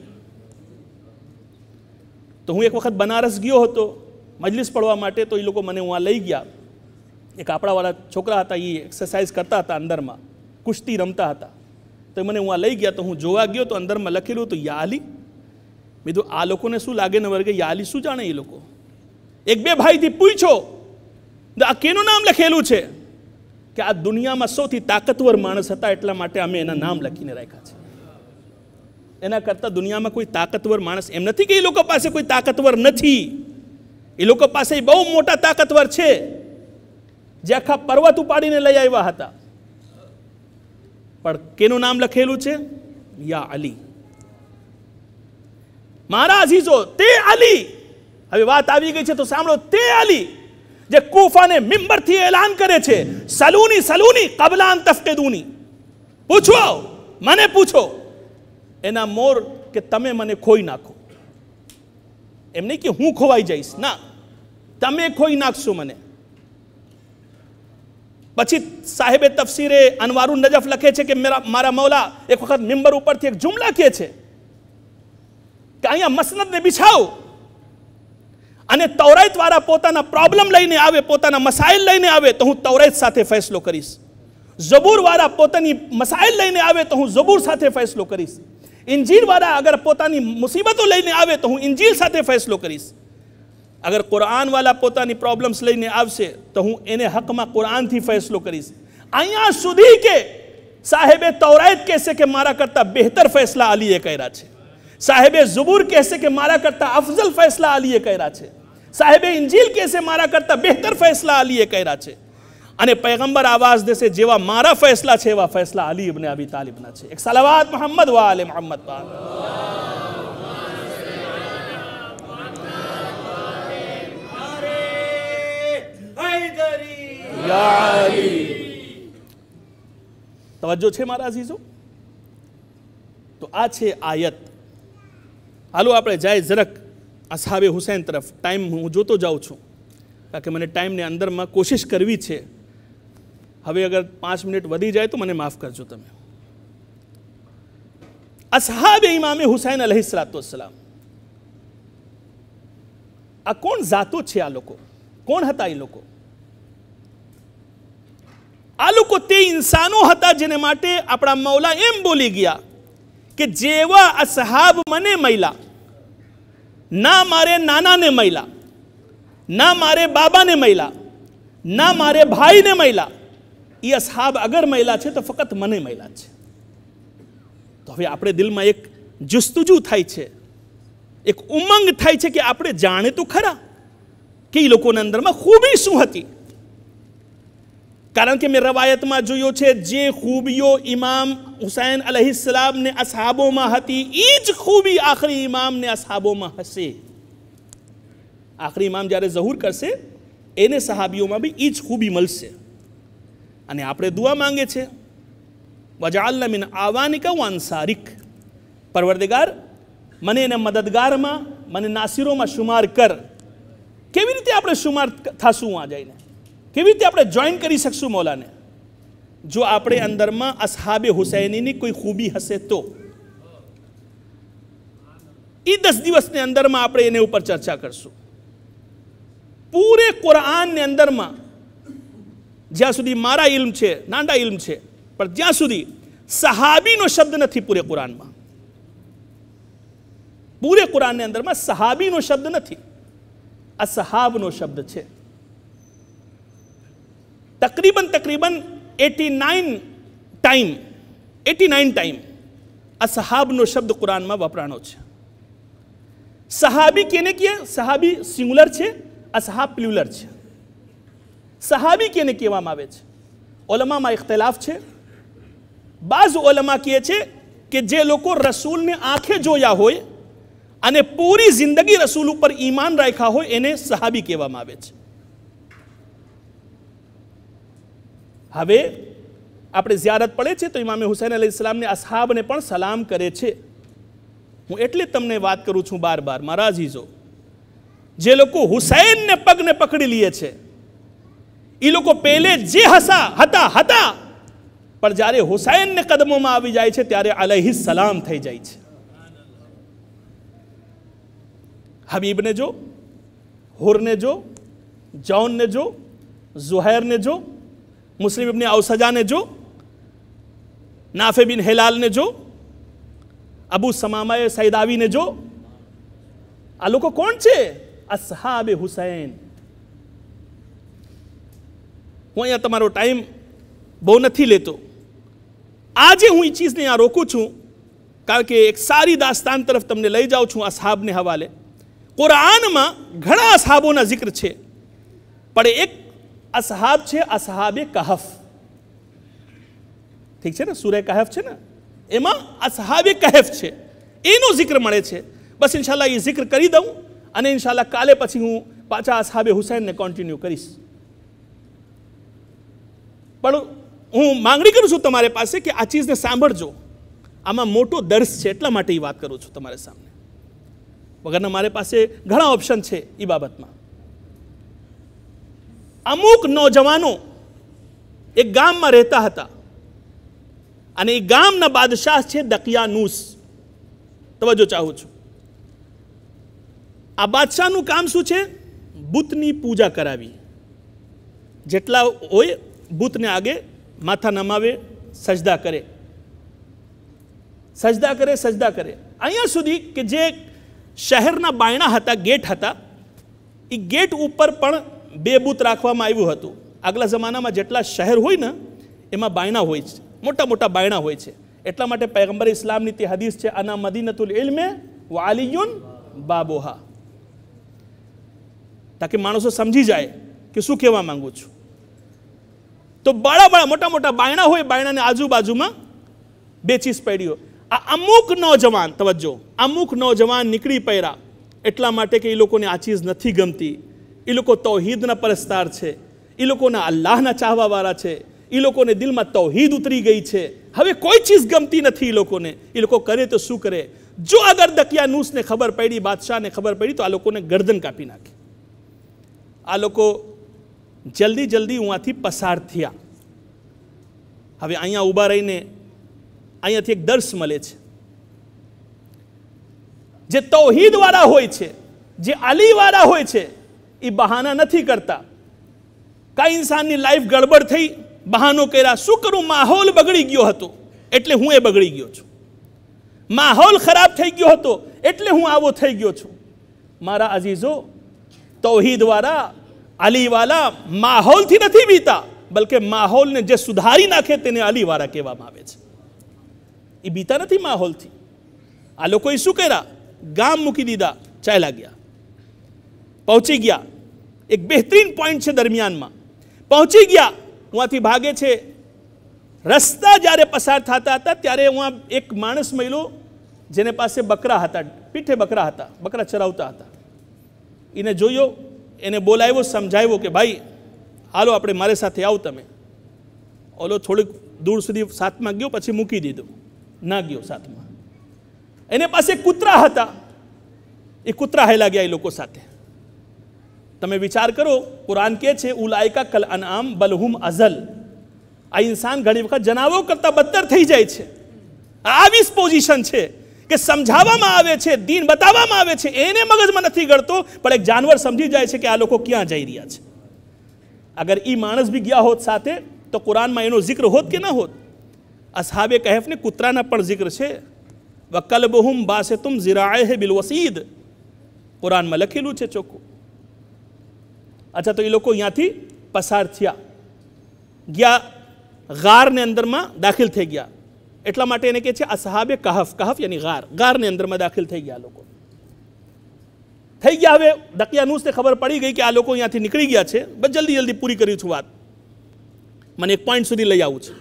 તો હું એક વખત બનારસ ગયો હતો મજલિસ પડવા માટે તો એ લોકો મને હું લઈ ગયા એક આપણાવાળા છોકરા હતા એ એક્સરસાઇઝ કરતા હતા અંદરમાં કુસ્તી રમતા હતા તો મને હું લઈ ગયા તો હું જોવા ગયો તો અંદરમાં લખેલું હતું યા અલી મેં કીધું આ લોકોને શું લાગે ને વર્ગે યા અલી શું જાણે એ લોકો એક બે ભાઈથી પૂછો આ કેનું નામ લખેલું છે કે આ દુનિયામાં સૌથી તાકતવર માણસ હતા એટલા માટે અમે એના નામ લખીને રાખ્યા છે એના કરતાં દુનિયામાં કોઈ તાકતવર માણસ એમ નથી કે એ લોકો પાસે કોઈ તાકતવર નથી એ લોકો પાસે બહુ મોટા તાકતવર છે જે આખા પર્વત ઉપાડીને લઈ આવ્યા હતા પણ કેનું નામ લખેલું છે યા અલી મારા અઝીઝો તે અલી હવે વાત આવી ગઈ છે તો સાંભળો તે અલી જે કુફાને મિમ્બરથી એલાન કરે છે સલૂની સલૂની કબલાન તફકેદૂની પૂછો મને પૂછો એના મોર કે તમે મને ખોઈ નાખો એમ નહીં કે હું ખોવાઈ જઈશ ના તમે ખોઈ નાખશો મને પછી સાહેબે તફસીરે અનવારુ નજફ લખે છે કે મારા મૌલા એક વખત મિમ્બર ઉપરથી એક જુમલા કહે છે કે અહીંયા મસનદને બિછાવો અને તૌરાત વાળા પોતાના પ્રોબ્લેમ લઈને આવે પોતાના મસાઇલ લઈને આવે તો હું તૌરાત સાથે ફેસલો કરીશ જબૂર વાળા પોતાની મસાઇલ લઈને આવે તો હું જબૂર સાથે ફેસલો કરીશ ઇન્જીલ વાળા અગર પોતાની મુસીબતો લઈને આવે તો હું ઇન્જીર સાથે ફેસલો કરીશ અગર કુરાન વાળા પોતાની પ્રોબ્લેમ્સ લઈને આવશે તો હું એને હકમાં કુરાનથી ફેસલો કરીશ અહીંયા સુધી કે સાહેબે તૌરાત કહેશે કે મારા કરતાં બહેતર ફેસલા અલીએ કર્યા છે સાહેબે જબૂર કહેશે કે મારા કરતાં અફઝલ ફૈસલા અલીએ કર્યા છે સાહેબે ઇન્જીલ કહેશે મારા કરતાં બહેતર ફૈસલા અલીએ કર્યા છે અને પૈગંબર આવાઝ દેશે જેવા મારા ફૈસલા છે એવા ફૈસલા અલી ઇબને અબી તાલિબના છે એક સલાવાત મોહમ્મદ વાલે મોહમ્મદ તવજ્જો છે મારા અઝીઝો તો આ છે આયત હાલો આપણે જાય જરાક અસાબે હુસૈન તરફ ટાઈમ હું જોતો જાઉં છું કારણ કે મને ટાઈમને અંદરમાં કોશિશ કરવી છે હવે અગર પાંચ મિનિટ વધી જાય તો મને માફ કરજો તમે અસહાબે ઇમામે હુસૈન અલહી સલાતુસલામ આ કોણ જાતો છે આ લોકો કોણ હતા એ લોકો આ લોકો તે ઇન્સાનો હતા જેને માટે આપણા મૌલા એમ બોલી ગયા કે જેવા અસહાબ મને મળ્યા ના મારે નાનાને મળ્યા ના મારે બાબાને મળ્યા ના મારે ભાઈને મળ્યા એ અસહાબ અગર મળ્યા છે તો ફક્ત મને મળ્યા છે તો હવે આપણે દિલમાં એક જુસ્તુજુ થાય છે એક ઉમંગ થાય છે કે આપણે જાણે તો ખરા કે એ લોકોના અંદરમાં ખૂબી શું હતી કારણ કે મેં રવાયતમાં જોયો છે જે ખૂબીઓ ઇમામ હુસૈન અલહીસલામને અસહાબોમાં હતી એ જ ખૂબી આખરી ઇમામને અસહાબોમાં હશે આખરી ઇમામ જ્યારે ઝહૂર કરશે એને સહાબીઓમાં બી એ જ ખૂબી મળશે અને આપણે દુઆ માંગે છે વજાલ્લા મિન આવાનિકા વાનસારિક પરવર્દગાર મને એને મદદગારમાં મને નાસિરોમાં શુમાર કર કેવી રીતે આપણે શુમાર થશું આ જઈને કેવી રીતે આપણે જોઈન કરી શકશું મૌલાને જો આપણે અંદરમાં અસહાબે હુસૈનીની કોઈ ખૂબી હશે તો એ દસ દિવસની અંદરમાં આપણે એને ઉપર ચર્ચા કરશું પૂરે કુરાનની અંદરમાં જ્યાં સુધી મારા ઇલ્મ છે નાંડા ઇલ્મ છે પણ જ્યાં સુધી સહાબીનો શબ્દ નથી પૂરે કુરાનમાં પૂરે કુરાનની અંદરમાં સહાબીનો શબ્દ નથી અસહાબનો શબ્દ છે તકરીબન તકરીબન eighty nine time eighty nine time આ સહાબનો શબ્દ કુરાનમાં વપરાણો છે સહાબી કેને કહે સહાબી સિંગ્યુલર છે આ સહાબ પ્લ્યુલર છે સહાબી કેને કહેવામાં આવે છે ઓલમામાં ઇખ્તલાફ છે બાઝ ઓલમા કહે છે કે જે લોકો રસૂલને આંખે જોયા હોય અને પૂરી જિંદગી રસૂલ ઉપર ઈમાન રાખ્યા હોય એને સહાબી કહેવામાં આવે છે હવે આપણે ઝિયારત પડે છે તો ઇમામે હુસૈન અલી ઇસ્લામને અસહાબને પણ સલામ કરે છે હું એટલે તમને વાત કરું છું બાર બાર મારા અજીજો જે લોકો હુસૈનને પગને પકડી લે છે એ લોકો પહેલે જે હસા હતા હતા પણ જ્યારે હુસૈનને કદમોમાં આવી જાય છે ત્યારે અલહી સલામ થઈ જાય છે હબીબને જો હુરને જો જૌનને જો ઝુહૈરને જો मुस्लिम इबन अवसजा ने जो नाफे बिन हिलाल ने जो अबू समामा सैदावी ने जो आलू को कौन छे असहाब हुसैन हूँ या तुम्हारो टाइम बहु नहीं ले आज हूँ ये चीज ने यहाँ रोकू छू कारण के एक सारी दास्तान तरफ तुमने लई जाऊँ छू असहाब ने हवाले कुरान में घना असहाबों जिक्र छे पर एक અસહાબ છે અસહાબે કહફ ઠીક છે ને સૂર્ય કહફ છે ને એમાં અસહાબે કહેફ છે એનો જિક્ર મળે છે બસ ઇન્શાલ્લાહ એ જિક્ર કરી દઉં અને ઇન્શાલ્લાહ કાલે પછી હું પાછા અસહાબે હુસૈનને કોન્ટિન્યુ કરીશ પણ હું માંગણી કરું છું તમારી પાસે કે આ ચીજને સાંભળજો આમાં મોટો દર્શ છે એટલા માટે એ વાત કરું છું તમારી સામે વગરના મારી પાસે ઘણા ઓપ્શન છે એ બાબતમાં અમુક નોજવાનો એ ગામમાં રહેતા હતા અને એ ગામના બાદશાહ છે દકિયાનુસ તવજો ચાહું છું આ બાદશાહનું કામ શું છે બુતની પૂજા કરાવી જેટલા હોય બુતને આગે માથા નમાવે સજદા કરે સજદા કરે સજદા કરે અહીંયા સુધી કે જે શહેરના બાયણા હતા ગેટ હતા એ ગેટ ઉપર પણ બે બૂથ રાખવામાં આવ્યું હતું આગલા જમાનામાં જેટલા શહેર હોય ને એમાં બાયણા હોય છે મોટા મોટા બાયણા હોય છે એટલા માટે પૈગંબર ઇસ્લામની તે હદીસ છે આના મદીનતુલ ઇલ્મે વાલિયુન બાબોહા તાકે માણસો સમજી જાય કે શું કહેવા માંગુ છું તો બાળા બળા મોટા મોટા બાયણા હોય બાયણાની આજુબાજુમાં બે ચીસ પડ્યો આ અમુક નોજવાન તવજ્જો અમુક નોજવાન નીકળી પડ્યા એટલા માટે કે એ લોકોને આ ચીજ નથી ગમતી એ લોકો તૌહીદના પરસ્તાર છે એ લોકોના અલ્લાહના ચાહવાવાળા છે એ લોકોને દિલમાં તૌહીદ ઉતરી ગઈ છે હવે કોઈ ચીજ ગમતી નથી એ લોકોને એ લોકો કરે તો શું કરે જો અગર દકિયાનુસને ખબર પડી બાદશાહને ખબર પડી તો આ લોકોને ગરદન કાપી નાખે આ લોકો જલ્દી જલ્દી ઉંથી પસાર થયા હવે અહીંયા ઊભા રહીને અહીંયાથી એક દર્શ મળે છે જે તૌહીદવાળા હોય છે જે અલીવાળા હોય છે એ બહાના નથી કરતા કાંઈ ઇન્સાનની લાઈફ ગડબડ થઈ બહાનો કર્યા શું કરું માહોલ બગડી ગયો હતો એટલે હું એ બગડી ગયો છું માહોલ ખરાબ થઈ ગયો હતો એટલે હું આવો થઈ ગયો છું મારા અઝીઝો દ્વારા અલીવાલા માહોલથી નથી બીતા બલકે માહોલને જે સુધારી નાખે તેને અલીવાળા કહેવામાં આવે છે એ બીતા નથી માહોલથી આ લોકોએ શું કર્યા ગામ મૂકી દીધા ચાલ્યા ગયા પહોંચી ગયા એક બહેતરીન પોઈન્ટ છે દરમિયાનમાં પહોંચી ગયા ત્યાંથી ભાગે છે રસ્તા જ્યારે પસાર થતા હતા ત્યારે હું એક માણસ મળ્યો જેને પાસે બકરા હતા પીઠે બકરા હતા બકરા ચરાવતા હતા એને જોયો એને બોલાવ્યો સમજાવ્યો કે ભાઈ હાલો આપણે મારે સાથે આવો તમે ઓલો થોડુંક દૂર સુધી સાથમાં ગયો પછી મૂકી દીધો ના ગયો સાથમાં એને પાસે કૂતરા હતા એ કૂતરા હેલા ગયા એ લોકો સાથે તમે વિચાર કરો કુરાન કે છે ઉલાયકા અલનમ બલહુમ અઝલ આ انسان ઘણી વખત જનાવો કરતા બત્તર થઈ જાય છે આ વિસ્પોઝિશન છે કે સમજાવવામાં આવે છે દીન બતાવવામાં આવે છે એને મગજમાં નથી પડતો પણ એક जानवर સમજી જાય છે કે આ લોકો ક્યાં જઈ રહ્યા છે અગર ઈમાનસ ભી ગયા હોત સાથે તો કુરાન માં એનો ઝિક્ર હોત કે ન હોત અસહabe કેહફ ને કૂતરા ના પણ ઝિક્ર છે વક્લબહુમ બાસે તુમ જીરાએ બિલવસીદ કુરાન માં લખેલું છે ચોકો અચ્છા તો એ લોકો અહીંયાથી પસાર થયા ગયા ગારની અંદરમાં દાખલ થઈ ગયા એટલા માટે એને કહે છે આ સહાબે કહફ કહફ યાની ગાર ગારની અંદરમાં દાખલ થઈ ગયા લોકો થઈ ગયા હવે દકિયાનુસને ખબર પડી ગઈ કે આ લોકો અહીંયાથી નીકળી ગયા છે બસ જલ્દી જલ્દી પૂરી કરી છું વાત મને એક પોઈન્ટ સુધી લઈ આવું છું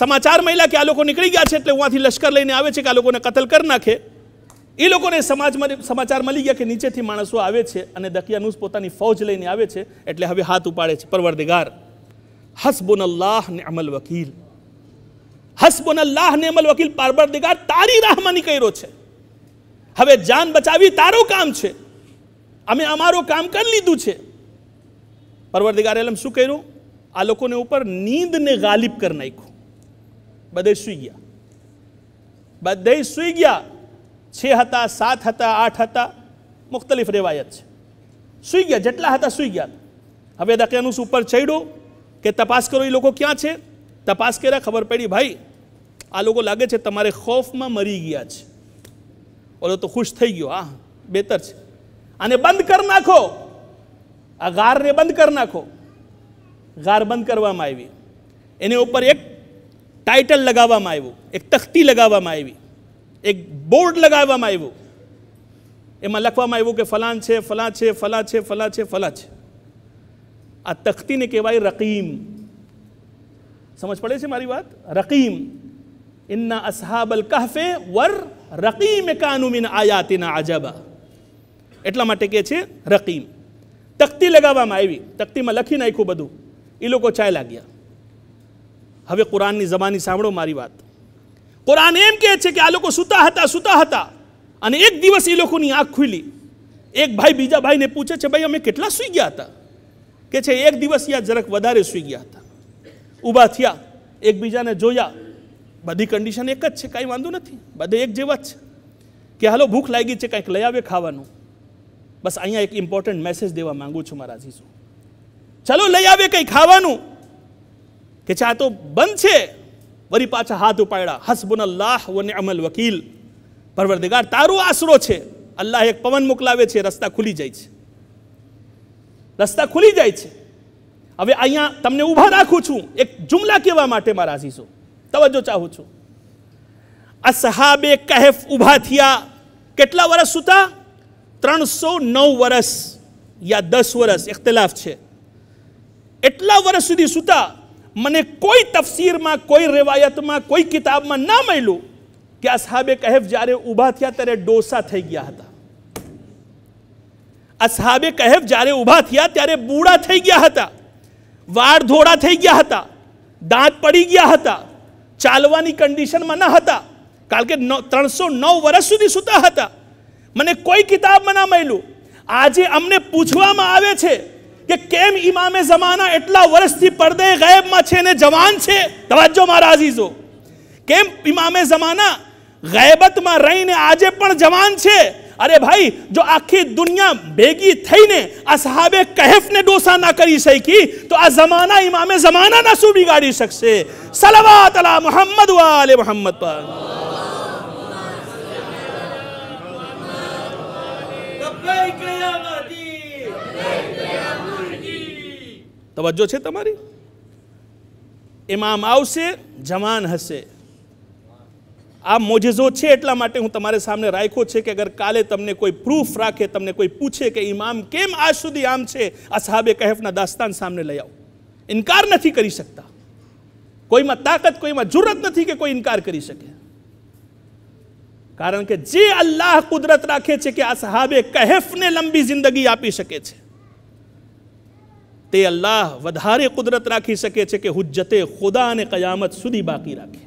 સમાચાર મહિલા કે આ લોકો નીકળી ગયા છે એટલે હું લશ્કર લઈને આવે છે કે આ લોકોને કતલ કરી નાખે એ લોકોને સમાજમાં સમાચાર મળી ગયા કે નીચેથી માણસો આવે છે અને દકિયાનુસ પોતાની ફૌજ લઈને આવે છે એટલે હવે હાથ ઉપાડે છે પરવરદિગાર હસબુન અલ્લાહ ને અમલ વકીલ હસબુન અલ્લાહ ને અમલ વકીલ પરવરદિગાર તારી રાહમાં નીકળ્યો છે હવે જાન બચાવી તારો કામ છે અમે અમારું કામ કરી લીધું છે પરવરદિગાર એલમ શું કર્યું આ લોકોને ઉપર નીંદને ગાલિબ કરી નાખ્યું બધે સુઈ ગયા બધે સુઈ ગયા છ હતા સાત હતા આઠ હતા મુખ્તલિફ રેવાયત છે સૂઈ ગયા જેટલા હતા સૂઈ ગયા હવે દકિયાનુસ ઉપર ચડ્યો કે તપાસ કરો એ લોકો ક્યાં છે તપાસ કર્યા ખબર પડી ભાઈ આ લોકો લાગે છે તમારે ખોફમાં મરી ગયા છે ઓલો તો ખુશ થઈ ગયો હા બેતર છે આને બંધ કરી નાખો આ ગારને બંધ કરી નાખો ગાર બંધ કરવામાં આવી એની ઉપર એક ટાઇટલ લગાવવામાં આવ્યું એક તખ્તી લગાવવામાં આવી એક બોર્ડ લગાવવામાં આવ્યું એમાં લખવામાં આવ્યું કે ફલાન છે ફલા છે ફલા છે ફલા છે ફલા છે આ તખ્તીને કહેવાય રકીમ સમજ પડે છે મારી વાત રકીમ ઇન્ના અસહાબ અલ કહફે વર રકીમ કાનુમિન આયાતિના આજાબા એટલા માટે કે છે રકીમ તકતી લગાવવામાં આવી તકતીમાં લખી નાખ્યું બધું એ લોકો ચાય લાગ્યા હવે કુરાનની જબાની સાંભળો મારી વાત કુરાન એમ કહે છે કે આ લોકો સૂતા હતા સૂતા હતા અને એક દિવસ એ લોકોની આંખ ખુલી એક ભાઈ બીજા ભાઈને પૂછે છે ભાઈ અમે કેટલા સૂઈ ગયા હતા કે છે એક દિવસ યા જરાક વધારે સૂઈ ગયા હતા ઊભા થયા એકબીજાને જોયા બધી કન્ડિશન એક જ છે કાંઈ વાંધો નથી બધે એક જેવા જ છે કે હાલો ભૂખ લાગી છે કાંઈક લઈ આવે ખાવાનું બસ અહીંયા એક ઇમ્પોર્ટન્ટ મેસેજ દેવા માંગુ છું મારા જીજુ ચાલો લઈ આવે કંઈ ખાવાનું કે છે આ તો બંધ છે વરી પાછા હાથ ઉપાડ્યા હસબુન અલ્લાહ વને અમલ વકીલ પરવરદિગાર તારો આશરો છે અલ્લાહ એક પવન મોકલાવે છે રસ્તા ખુલી જાય છે રસ્તા ખુલી જાય છે હવે અહીંયા તમને ઊભા રાખું છું એક જુમલા કહેવા માટે મારા આઝીઝો તવજો ચાહું છું આ સહાબે કહેફ ઊભા થયા કેટલા વર્ષ સુતા ત્રણસો નવ વર્ષ યા દસ વર્ષ ઇખ્તલાફ છે એટલા વર્ષ સુધી સુતા મને કોઈ તફસીરમાં કોઈ રિવાયતમાં કોઈ કિતાબમાં ના મળ્યું કે અસહાબે કહેફ જ્યારે ઊભા થયા ત્યારે ડોસા થઈ ગયા હતા અસહાબે કહેફ જ્યારે ઊભા થયા ત્યારે બૂડા થઈ ગયા હતા વાળ ધોળા થઈ ગયા હતા દાંત પડી ગયા હતા ચાલવાની કન્ડિશનમાં ન હતા કારણ કે ત્રણસો નવ વર્ષ સુધી સૂતા હતા મને કોઈ કિતાબમાં ના મળ્યું આજે અમને પૂછવામાં આવે છે કેમ ઇમામ જમાના એટલા વર્ષથી પડદે ગાયબમાં છે ને जवान છે તવજો મારા अजीજો કેમ ઇમામ જમાના ગાયબતમાં રહીને આજે પણ जवान છે અરે ભાઈ જો આખી દુનિયા ભેગી થઈને આ સાહabe કહેફને દોસા ના કરી સહી કી તો આ જમાના ઇમામ જમાના ના સુ બીગાડી શકે સલવાત અલા મુહમ્મદ વ અલી મુહમ્મદ પર અલ્લાહumma સલલી અલ મુહમ્મદ વ અલી મુહમ્મદ દબૈ કયા તવજ્જો છે તમારી ઇમામ આવશે જવાન હશે આ મોજેઝો છે એટલા માટે હું તમારે સામે રાખ્યો છે કે અગર કાલે તમને કોઈ પ્રૂફ રાખે તમને કોઈ પૂછે કે ઇમામ કેમ આજ સુધી આમ છે આ સાહેબે કહેફના દાસ્તાન સામે લઈ આવો ઇનકાર નથી કરી શકતા કોઈમાં તાકાત કોઈમાં જુરત નથી કે કોઈ ઇનકાર કરી શકે કારણ કે જે અલ્લાહ કુદરત રાખે છે કે આ સાહાબે કહેફને લંબી જિંદગી આપી શકે છે તે અલ્લાહ વધારે કુદરત રાખી શકે છે કે હુજ્જતે ખુદા અને કયામત સુધી બાકી રાખે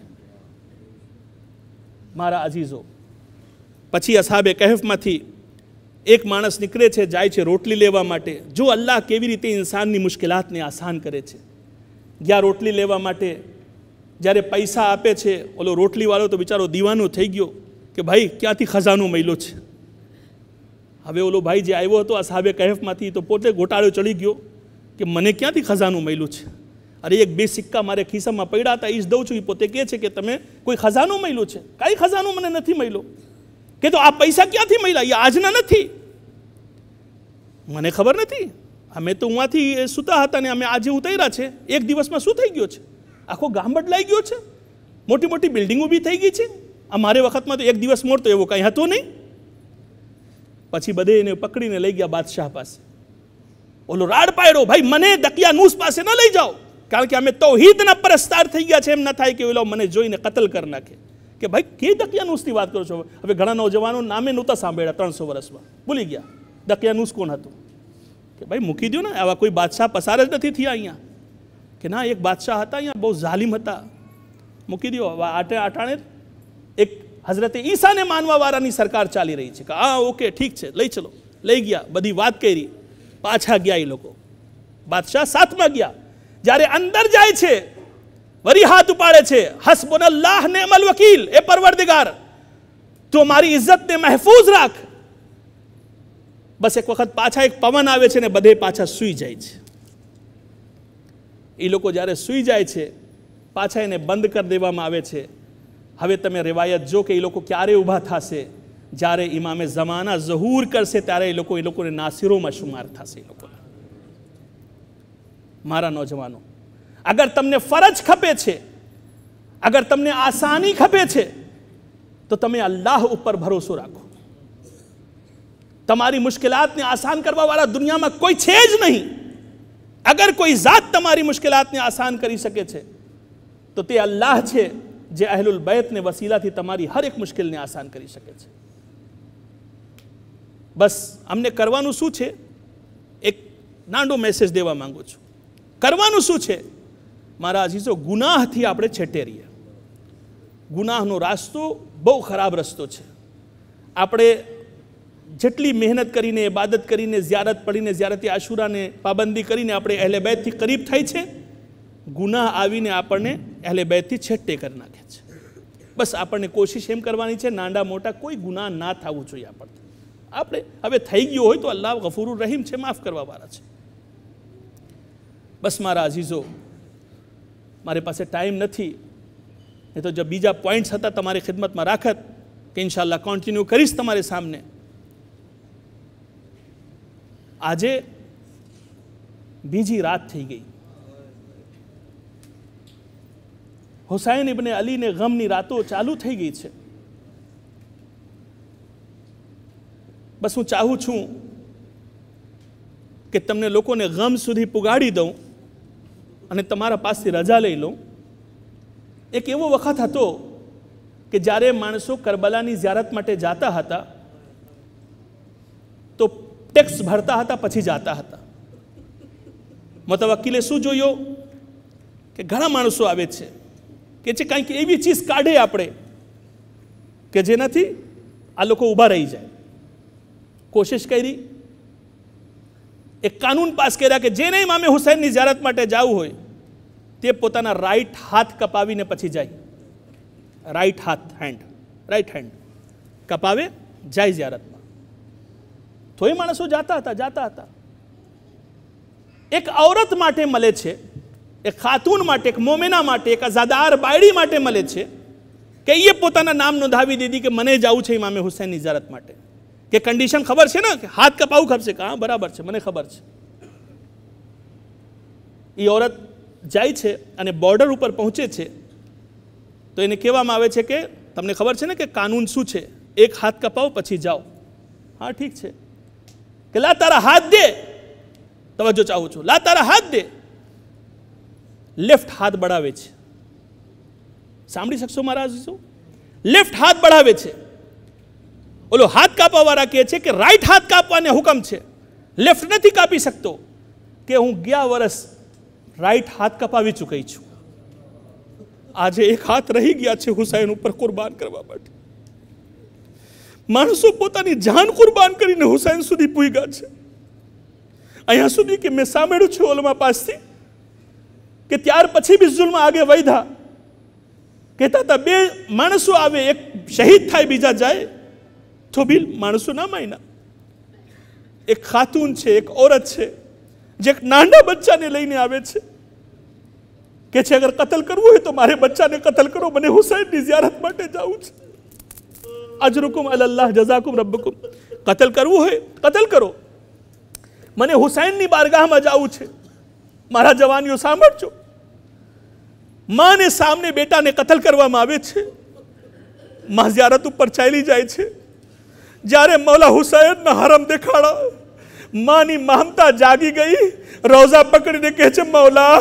મારા અજીઝો પછી અસાબે કહેફમાંથી એક માણસ નીકળે છે જાય છે રોટલી લેવા માટે જો અલ્લાહ કેવી રીતે ઇન્સાનની મુશ્કેલાતને આસાન કરે છે ગયા રોટલી લેવા માટે જ્યારે પૈસા આપે છે ઓલો રોટલીવાળો તો બિચારો દીવાનો થઈ ગયો કે ભાઈ ક્યાંથી ખજાનો મળ્યો છે હવે ઓલો ભાઈ જે આવ્યો હતો આ સાહેબે કહેફમાંથી તો પોતે ગોટાળો ચડી ગયો કે મને ક્યાંથી ખજાનું મળ્યું છે અરે એક બે સિક્કા મારે ખિસ્સામાં પડ્યા હતા એ જ દઉં છું એ પોતે કહે છે કે તમે કોઈ ખજાનું મળ્યું છે કાંઈ ખજાનું મને નથી મળ્યું કે તો આ પૈસા ક્યાંથી મળ્યા એ આજના નથી મને ખબર નથી અમે તો ઉંથી સૂતા હતા ને અમે આજે ઉતર્યા છે એક દિવસમાં શું થઈ ગયો છે આખો ગામ બદલાઈ ગયો છે મોટી મોટી બિલ્ડિંગ ઊભી થઈ ગઈ છે અમારે વખતમાં તો એક દિવસ મોડતો એવો કંઈ હતો નહીં પછી બધે એને પકડીને લઈ ગયા બાદશાહ પાસે ઓલો રાડ પાડ્યો ભાઈ મને દકિયા દકિયાનૂસ પાસે ન લઈ જાઓ કારણ કે અમે તૌહીદના પરસ્તાર થઈ ગયા છે એમ ન થાય કે ઓલો મને જોઈને કતલ કરી નાખે કે ભાઈ કે દકિયાનૂસની વાત કરો છો હવે ઘણા નવજવાનો નામે નહોતા સાંભળ્યા ત્રણસો વર્ષમાં ભૂલી ગયા દકિયાનૂસ કોણ હતું કે ભાઈ મૂકી દો ને આવા કોઈ બાદશાહ પસાર જ નથી થયા અહીંયા કે ના એક બાદશાહ હતા અહીંયા બહુ ઝાલિમ હતા મૂકી દો આટે આટાણે એક હઝરતે ઈસાને માનવાવાળાની સરકાર ચાલી રહી છે કે હા ઓકે ઠીક છે લઈ ચલો લઈ ગયા બધી વાત કરી પાછા ગયા એ લોકો બાદશાહ સાતમાં ગયા જ્યારે અંદર જાય છે વરી હાથ ઉપાડે છે હસબુનલ્લાહ ને અમલ વકીલ એ પરવરદિગાર તો મારી ઇજ્જતને મહેફૂઝ રાખ બસ એક વખત પાછા એક પવન આવે છે ને બધે પાછા સૂઈ જાય છે એ લોકો જ્યારે સૂઈ જાય છે પાછા એને બંધ કરી દેવામાં આવે છે હવે તમે રિવાયત જો કે એ લોકો ક્યારે ઊભા થશે જ્યારે ઇમામે જમાના ઝહૂર કરશે ત્યારે એ લોકો એ લોકોને નાસિરોમાં શુમાર થશે એ લોકો મારા નોજવાનો અગર તમને ફરજ ખપે છે અગર તમને આસાની ખપે છે તો તમે અલ્લાહ ઉપર ભરોસો રાખો તમારી મુશ્કેલાતને આસાન કરવાવાળા દુનિયામાં કોઈ છે જ નહીં અગર કોઈ જાત તમારી મુશ્કેલાતને આસાન કરી શકે છે તો તે અલ્લાહ છે જે અહેલુલ બૈતને વસીલાથી તમારી હર એક મુશ્કેલને આસાન કરી શકે છે બસ અમને કરવાનું શું છે એક નાનો મેસેજ દેવા માંગુ છું કરવાનું શું છે મારા અજીજો ગુનાહથી આપણે છેટેરીએ ગુનાહનો રસ્તો બહુ ખરાબ રસ્તો છે આપણે જેટલી મહેનત કરીને ઇબાદત કરીને ઝિયારત પડીને ઝિયારતી આશુરાને પાબંદી કરીને આપણે અહેલે બેતથી કરીબ થાય છે ગુનાહ આવીને આપણને અહેલે બેતથી છેટ્ટે કરી નાખે છે બસ આપણને કોશિશ એમ કરવાની છે નાંડા મોટા કોઈ ગુનાહ ના થવું જોઈએ આપણને આપણે હવે થઈ ગયું હોય તો અલ્લાહ ગફુરુર રહીમ છે માફ કરવા વાળા છે બસ મારા અઝીઝો મારી પાસે ટાઈમ નથી એ તો જે બીજા પોઈન્ટ્સ હતા તમારી ખિદમતમાં રાખત કે ઇન્શાલ્લાહ કોન્ટિન્યુ કરીશ તમારી સામને આજે બીજી રાત થઈ ગઈ હુસાઇન ઇબને અલીને ગમની રાતો ચાલુ થઈ ગઈ છે બસ હું ચાહું છું કે તમને લોકોને ગમ સુધી પુગાડી દઉં અને તમારા પાસેથી રજા લઈ લઉં એક એવો વખત હતો કે જ્યારે માણસો કરબલાની ઝિયારત માટે જાતા હતા તો ટેક્સ ભરતા હતા પછી જાતા હતા વકીલે શું જોયો કે ઘણા માણસો આવે છે કે જે કાંઈક એવી ચીજ કાઢે આપણે કે જેનાથી આ લોકો ઊભા રહી જાય કોશિશ કરી એક કાનૂન પાસ કર્યા કે જેને મામે હુસૈનની જ્યારત માટે જવું હોય તે પોતાના રાઈટ હાથ કપાવીને પછી જાય રાઈટ હાથ હેન્ડ રાઈટ હેન્ડ કપાવે જાય ઝારતમાં તોય માણસો જાતા હતા જાતા હતા એક ઔરત માટે મળે છે એક ખાતુન માટે એક મોમેના માટે એક અઝાદાર બાયડી માટે મળે છે કે એ પોતાના નામ નોંધાવી દીધી કે મને જવું છે ઇમામે હુસૈનની જ્યારત માટે કે કન્ડિશન ખબર છે ને કે હાથ કપાવું ખપશે કે હા બરાબર છે મને ખબર છે એ ઓરત જાય છે અને બોર્ડર ઉપર પહોંચે છે તો એને કહેવામાં આવે છે કે તમને ખબર છે ને કે કાનૂન શું છે એક હાથ કપાવો પછી જાઓ હા ઠીક છે કે લા તારા હાથ દે તવજ્જો ચાહું છું લા તારા હાથ દે લેફ્ટ હાથ બળાવે છે સાંભળી શકશો મહારાજ શું લેફ્ટ હાથ બળાવે છે ઓલો હાથ કાપવાવાળા કહે છે કે રાઈટ હાથ કાપવાને હુકમ છે લેફ્ટ નથી કાપી શકતો કે હું ગયા વર્ષ રાઈટ હાથ કપાવી ચૂકી છું આજે એક હાથ રહી ગયા છે હુસાઈન ઉપર કુરબાન કરવા માટે માણસો પોતાની જાન કુરબાન કરીને હુસાઈન સુધી પૂગ્યા છે અહીંયા સુધી કે મેં સાંભળ્યું છે ઓલમા પાસથી કે ત્યાર પછી બી જુલમાં આગે વૈધા કહેતા હતા બે માણસો આવે એક શહીદ થાય બીજા જાય તો બિલ માણસો ના માયના એક ખાતુન છે એક ઓરત છે જે એક નાના બચ્ચાને લઈને આવે છે કે છે અગર કતલ કરવું હોય તો મારે બચ્ચાને કતલ કરો મને હુસૈનની ziyarat માટે જવું છે અજરુકુમ અલ્લાહ જઝાકુમ રબ્બકુમ કતલ કરવું હોય કતલ કરો મને હુસૈનની બારગાહમાં જવું છે મારા જવાનીઓ સાંભળજો માને સામને બેટાને કતલ કરવામાં આવે છે માં ziyarat ઉપર ચાલી જાય છે જ્યારે મૌલા હુસૈનના હરમ દેખાડો માની મહમતા જાગી ગઈ રોઝા પકડીને કહે છે મૌલા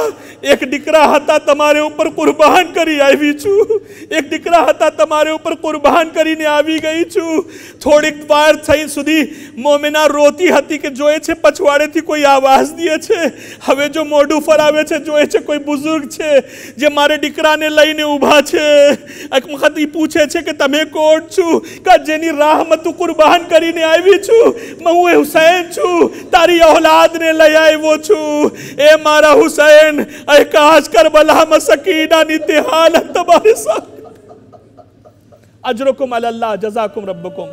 એક દીકરા હતા તમારે ઉપર કુરબાન કરી આવી છું એક દીકરા હતા તમારે ઉપર કુરબાન કરીને આવી ગઈ છું થોડીક વાર થઈ સુધી મોમિના રોતી હતી કે જોએ છે પછવાડેથી કોઈ આવાજ દે છે હવે જો મોઢું ફરાવે છે જોએ છે કોઈ બુઝુર્ગ છે જે મારે દીકરાને લઈને ઊભા છે એક વખત એ પૂછે છે કે તમે કોણ છું કે જેની રાહમાં તું કુરબાન કરીને આવી છું હું હુસૈન છું તારી ઔલાદને લઈ આવ્યો છું છું એ મારા હુસૈન એ કાશ કરબલામાં સકીનાની તે હાલત તમારી સાથે અજરકુમ અલ્લાહ જઝાકુમ રબ્બકુમ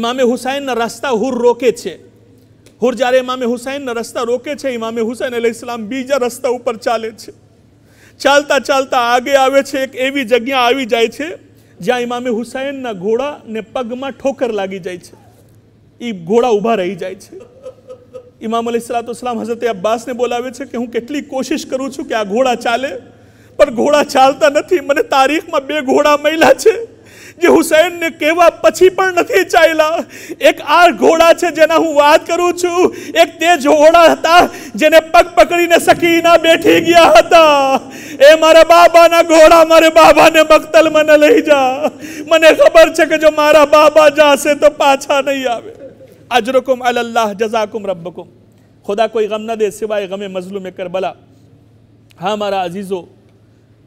ઇમામે હુસૈનના રસ્તા હુર રોકે છે હુર જ્યારે ઇમામે હુસૈનના રસ્તા રોકે છે ઇમામે હુસૈન અલ ઇસ્લામ બીજા રસ્તા ઉપર ચાલે છે ચાલતા ચાલતા આગે આવે છે એક એવી જગ્યા આવી જાય છે જ્યાં ઇમામે હુસૈનના ઘોડા ઘોડાને પગમાં ઠોકર લાગી જાય છે એ ઘોડા ઊભા રહી જાય છે ઇમામ અલી સલાતુસલામ હઝરત અબ્બાસને બોલાવે છે કે હું કેટલી કોશિશ કરું છું કે આ ઘોડા ચાલે પણ ઘોડા ચાલતા નથી મને તારીખમાં બે ઘોડા મળ્યા છે જે હુસૈનને કહેવા પછી પણ નથી ચાલ્યા એક આ ઘોડા છે જેના હું વાત કરું છું એક તે ઘોડા હતા જેને પગ પકડીને સકીના બેઠી ગયા હતા એ મારા બાબાના ઘોડા મારે બાબાને બક્તલ મને લઈ જા મને ખબર છે કે જો મારા બાબા જાશે તો પાછા નહીં આવે अजरकुम अल्लाह जजाकुम रबकुम खुदा कोई गम न दे सिवाय गम मजलूम करबला हाँ मारा अजीज़ो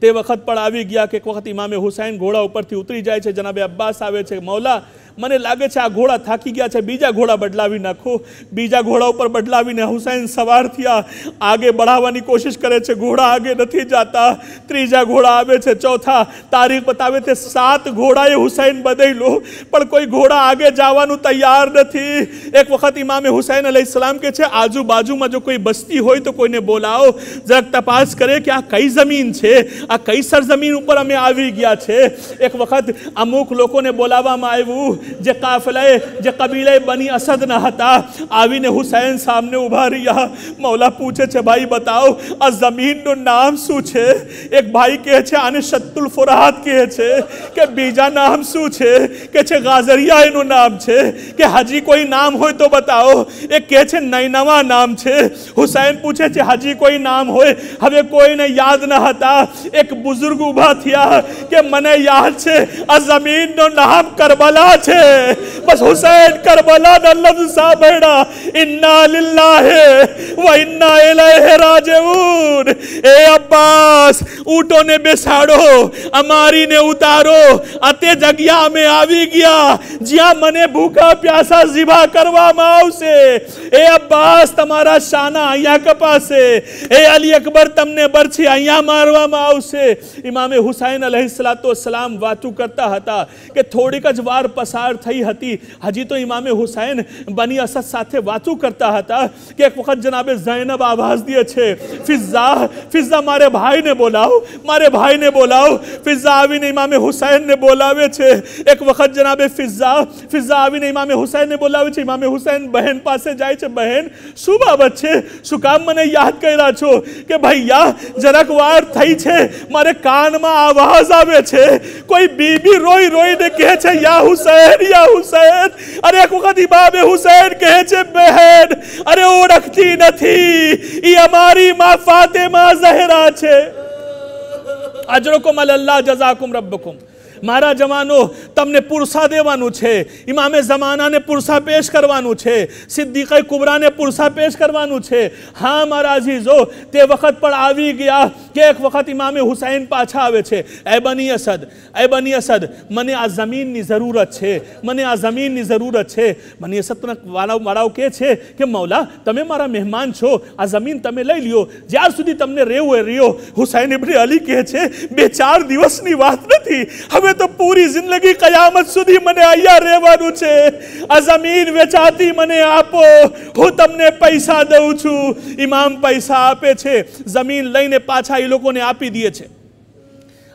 ते वक्त आ गया कि वक्त इमाम हुसैन घोड़ा ऊपर थी उतरी जाए जनाबे अब्बास आए मौला મને લાગે છે આ ઘોડા થાકી ગયા છે બીજા ઘોડા બદલાવી નાખો બીજા ઘોડા ઉપર બદલાવીને હુસૈન સવાર થયા આગે બઢાવવાની કોશિશ કરે છે ઘોડા આગે નથી જતા ત્રીજા ઘોડા આવે છે ચોથા તારીખ બતાવે તે સાત ઘોડાએ હુસૈન લો પણ કોઈ ઘોડા આગે જવાનું તૈયાર નથી એક વખત ઇમામે હુસૈન અલી ઇસ્લામ કે છે આજુબાજુમાં જો કોઈ બસ્તી હોય તો કોઈને બોલાવો જરાક તપાસ કરે કે આ કઈ જમીન છે આ કઈ જમીન ઉપર અમે આવી ગયા છે એક વખત અમુક લોકોને બોલાવવામાં આવ્યું જે કાફલાએ જે કબીલાએ બની અસદના હતા આવીને હુસૈન સામે ઊભા રહ્યા મૌલા પૂછે છે ભાઈ બતાવો આ જમીનનું નામ શું છે એક ભાઈ કહે છે આને શત્તુલ ફુરાહત કહે છે કે બીજા નામ શું છે કે છે ગાઝરિયા એનું નામ છે કે હજી કોઈ નામ હોય તો બતાવો એ કહે છે નૈનવા નામ છે હુસૈન પૂછે છે હજી કોઈ નામ હોય હવે કોઈને યાદ ન હતા એક બુઝુર્ગ ઊભા થયા કે મને યાદ છે આ જમીનનું નામ કરબલા છે बस हुसैन करबला ना लफ्ज सा बैठा इन्ना लिल्ला है व इन्ना राजेऊन ए अब्बास ऊँटों ने बेसाड़ो अमारी ने उतारो अते जगिया में आवी गया जिया मने भूखा प्यासा जिबा करवा माव से ए अब्बास तमारा शाना आया कपा से ए अली अकबर तमने बरछी आया मारवा माव से इमाम हुसैन अलैहिस्सलातो सलाम वातू करता हता के थोड़ी कज वार पसार પસાર થઈ હતી હજી તો ઇમામે હુસૈન બની અસદ સાથે વાતો કરતા હતા કે એક વખત જનાબે ઝૈનબ આવાજ દે છે ફિઝા ફિઝા મારે ભાઈને બોલાવો મારે ભાઈને બોલાવો ફિઝા આવીને ઇમામે હુસૈનને બોલાવે છે એક વખત જનાબે ફિઝા ફિઝા આવીને ઇમામે હુસૈનને બોલાવે છે ઇમામે હુસૈન બહેન પાસે જાય છે બહેન શું બાબત છે શું કામ મને યાદ કર્યા છો કે ભૈયા જરાક વાર થઈ છે મારે કાનમાં આવાજ આવે છે કોઈ બીબી રોઈ રોઈને કહે છે યા હુસૈન हुसैन या हुसैन अरे खुद इमाम हुसैन कहे जे बहन अरे ओळखती નથી ઈ અમારી માં ફાતિમા ઝહરા છે અજરકુમ અલ્લાહ જઝાકુમ રબ્બકુમ મારા જવાનો તમને પુરસા દેવાનું છે ઇમામે જમાનાને પુરસા પેશ કરવાનું છે સિદ્દીક કુબરાને પુરસા પેશ કરવાનું છે હા મારા અઝીઝો તે વખત પણ આવી ગયા કે એક વખત ઇમામે હુસૈન પાછા આવે છે એ અસદ એ અસદ મને આ જમીનની જરૂરત છે મને આ જમીનની જરૂરત છે બની અસદના વાળાઓ વાળાઓ કહે છે કે મૌલા તમે મારા મહેમાન છો આ જમીન તમે લઈ લ્યો જ્યાં સુધી તમને રહેવું એ રહ્યો હુસૈન ઇબ્રી અલી કહે છે બે ચાર દિવસની વાત નથી હવે હવે તો પૂરી જિંદગી કયામત સુધી મને અહીંયા રહેવાનું છે આ જમીન વેચાતી મને આપો હું તમને પૈસા દઉં છું ઇમામ પૈસા આપે છે જમીન લઈને પાછા એ લોકોને આપી દે છે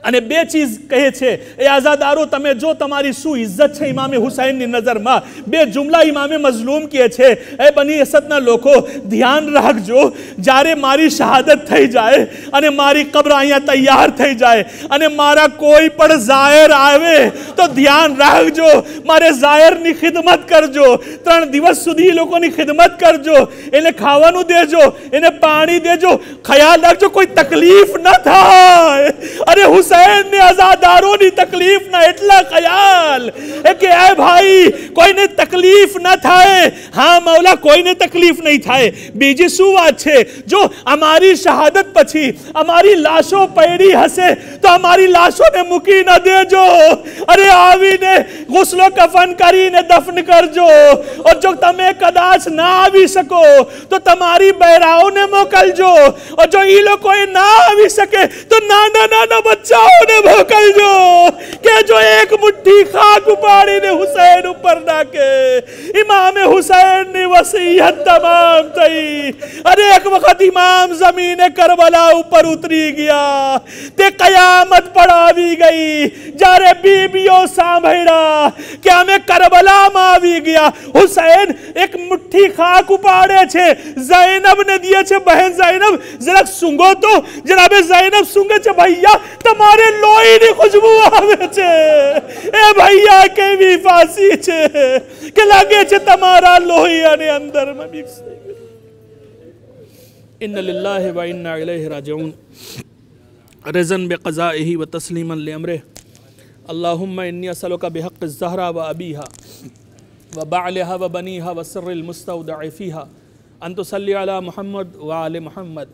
અને બે ચીજ કહે છે એ આઝાદારો તમે જો તમારી શું ઇજ્જત છે ઇમામે હુસૈનની નજરમાં બે જુમલા ઇમામે મઝલૂમ કહે છે એ બની અસદના લોકો ધ્યાન રાખજો જ્યારે મારી શહાદત થઈ જાય અને મારી કબ્ર અહીંયા તૈયાર થઈ જાય અને મારા કોઈ પણ ઝાયર આવે તો ધ્યાન રાખજો મારે ઝાયરની ખિદમત કરજો ત્રણ દિવસ સુધી એ લોકોની ખિદમત કરજો એને ખાવાનું દેજો એને પાણી દેજો ખ્યાલ રાખજો કોઈ તકલીફ ન થાય અરે હુસ હુસૈનને આઝાદારોની તકલીફ ના એટલા ખ્યાલ એ કે એ ભાઈ કોઈને તકલીફ ન થાય હા મૌલા કોઈને તકલીફ નહીં થાય બીજી શું વાત છે જો અમારી શહાદત પછી અમારી લાશો પૈડી હશે તો અમારી લાશોને મૂકી ન દેજો અરે આવીને ગુસલો કફન કરીને દફન કરજો ઓર જો તમે કદાચ ના આવી શકો તો તમારી બહેરાઓને મોકલજો ઓર જો એ લોકોએ ના આવી શકે તો નાના નાના બચ્ચા અનુભવ કરજો કે જો એક મુઠ્ઠી ખાક ઉપાડીને હુસૈન ઉપર નાખે ઇમામે હુસૈનની વસીયત તમામ થઈ અને એક વખત ઇમામ જમીને કરબલા ઉપર ઉતરી ગયા તે કયામત પડાવી ગઈ જ્યારે બીબીઓ સાંભળ્યા કે અમે કરબલામાં આવી ગયા હુસૈન એક મુઠ્ઠી ખાક ઉપાડે છે જૈનબને દે છે બહેન જૈનબ જરાક સૂંઘો તો જનાબે જૈનબ સૂંઘે છે ભૈયા તમામ મારે લોહીની ખુશ્બુ આવે છે એ ભૈયા કેવી ફાંસી છે કે લાગે છે તમારા લોહી અને અંદરમાં મિક્સ થઈ ગયું ઇન્ન લિલ્લાહ વા ઇન્ના ઇલૈહી રાજિઉન રઝન બે કઝાઇહી વ તસ્લીમન લે અમરે અલ્લાહુમ્મા ઇન્ની અસલુકા બિહક ઝહરા વ અબીહા વ બાલહા વ બનીહા વ સર્રિલ મુસ્તૌદઇ ફીહા અન તુસલ્લી અલા મુહમ્મદ વ આલે મુહમ્મદ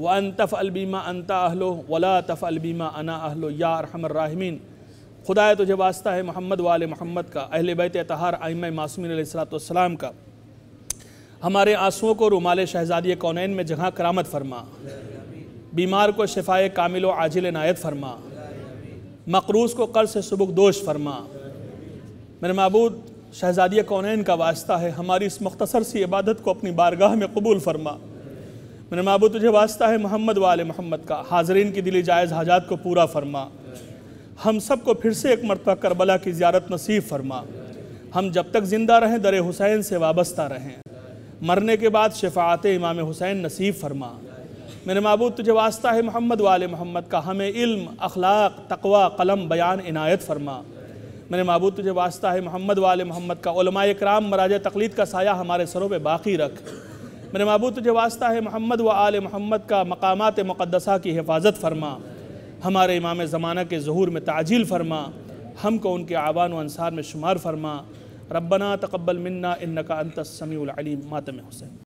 व अन तफ़ अलबीमा अनता अहलो वला तफ़ अलबीमा अना अहलो या राहमीन खुदा तुझे वास्ता है मोहम्मद वाल मोहम्मद का अहल बैत तहार आइम सलाम का हमारे आंसुओं को रुमाल शहजादी कौनैन में जगह करामत फरमा बीमार को शिफाए कामिल व आजिल नायत फरमा मकरूज़ को कर्ज से सबक दोश फरमा मेरे मबूद शहजादी कौनैन का वास्ता है हमारी इस मुख्तसर सी इबादत को अपनी बारगाह में कबूल फरमा मेरे महबूब तुझे वास्ता है मोहम्मद वाले मोहम्मद का हाजरीन की दिली जायज़ हाजात को पूरा फरमा हम सब को फिर से एक मरतबा करबला की ज्यारत नसीब फरमा हम जब तक ज़िंदा रहें दर हुसैन से वाबस्ता रहें मरने के बाद शफात इमाम हुसैन नसीब फरमा मेरे महबूब तुझे वास्ता है मोहम्मद वाले मोहम्मद का हमें इल्म अखलाक तकवा कलम बयान इनायत फरमा मेरे महबूब तुझे वास्ता है मोहम्मद वाले मोहम्मद का कराम मराज तकलीद का साया हमारे सरों पर बाकी रख मेरे महबूब तुझे वास्ता है मोहम्मद व आल मोहम्मद का मकामात मुक़दसा की हिफाजत फरमा हमारे इमाम ज़माना के जहूर में ताजील फरमा हमको उनके आवान अनसार में शुमार फरमा रबना तकबल मन्ना इनका अंतसमीम मातम हुसैन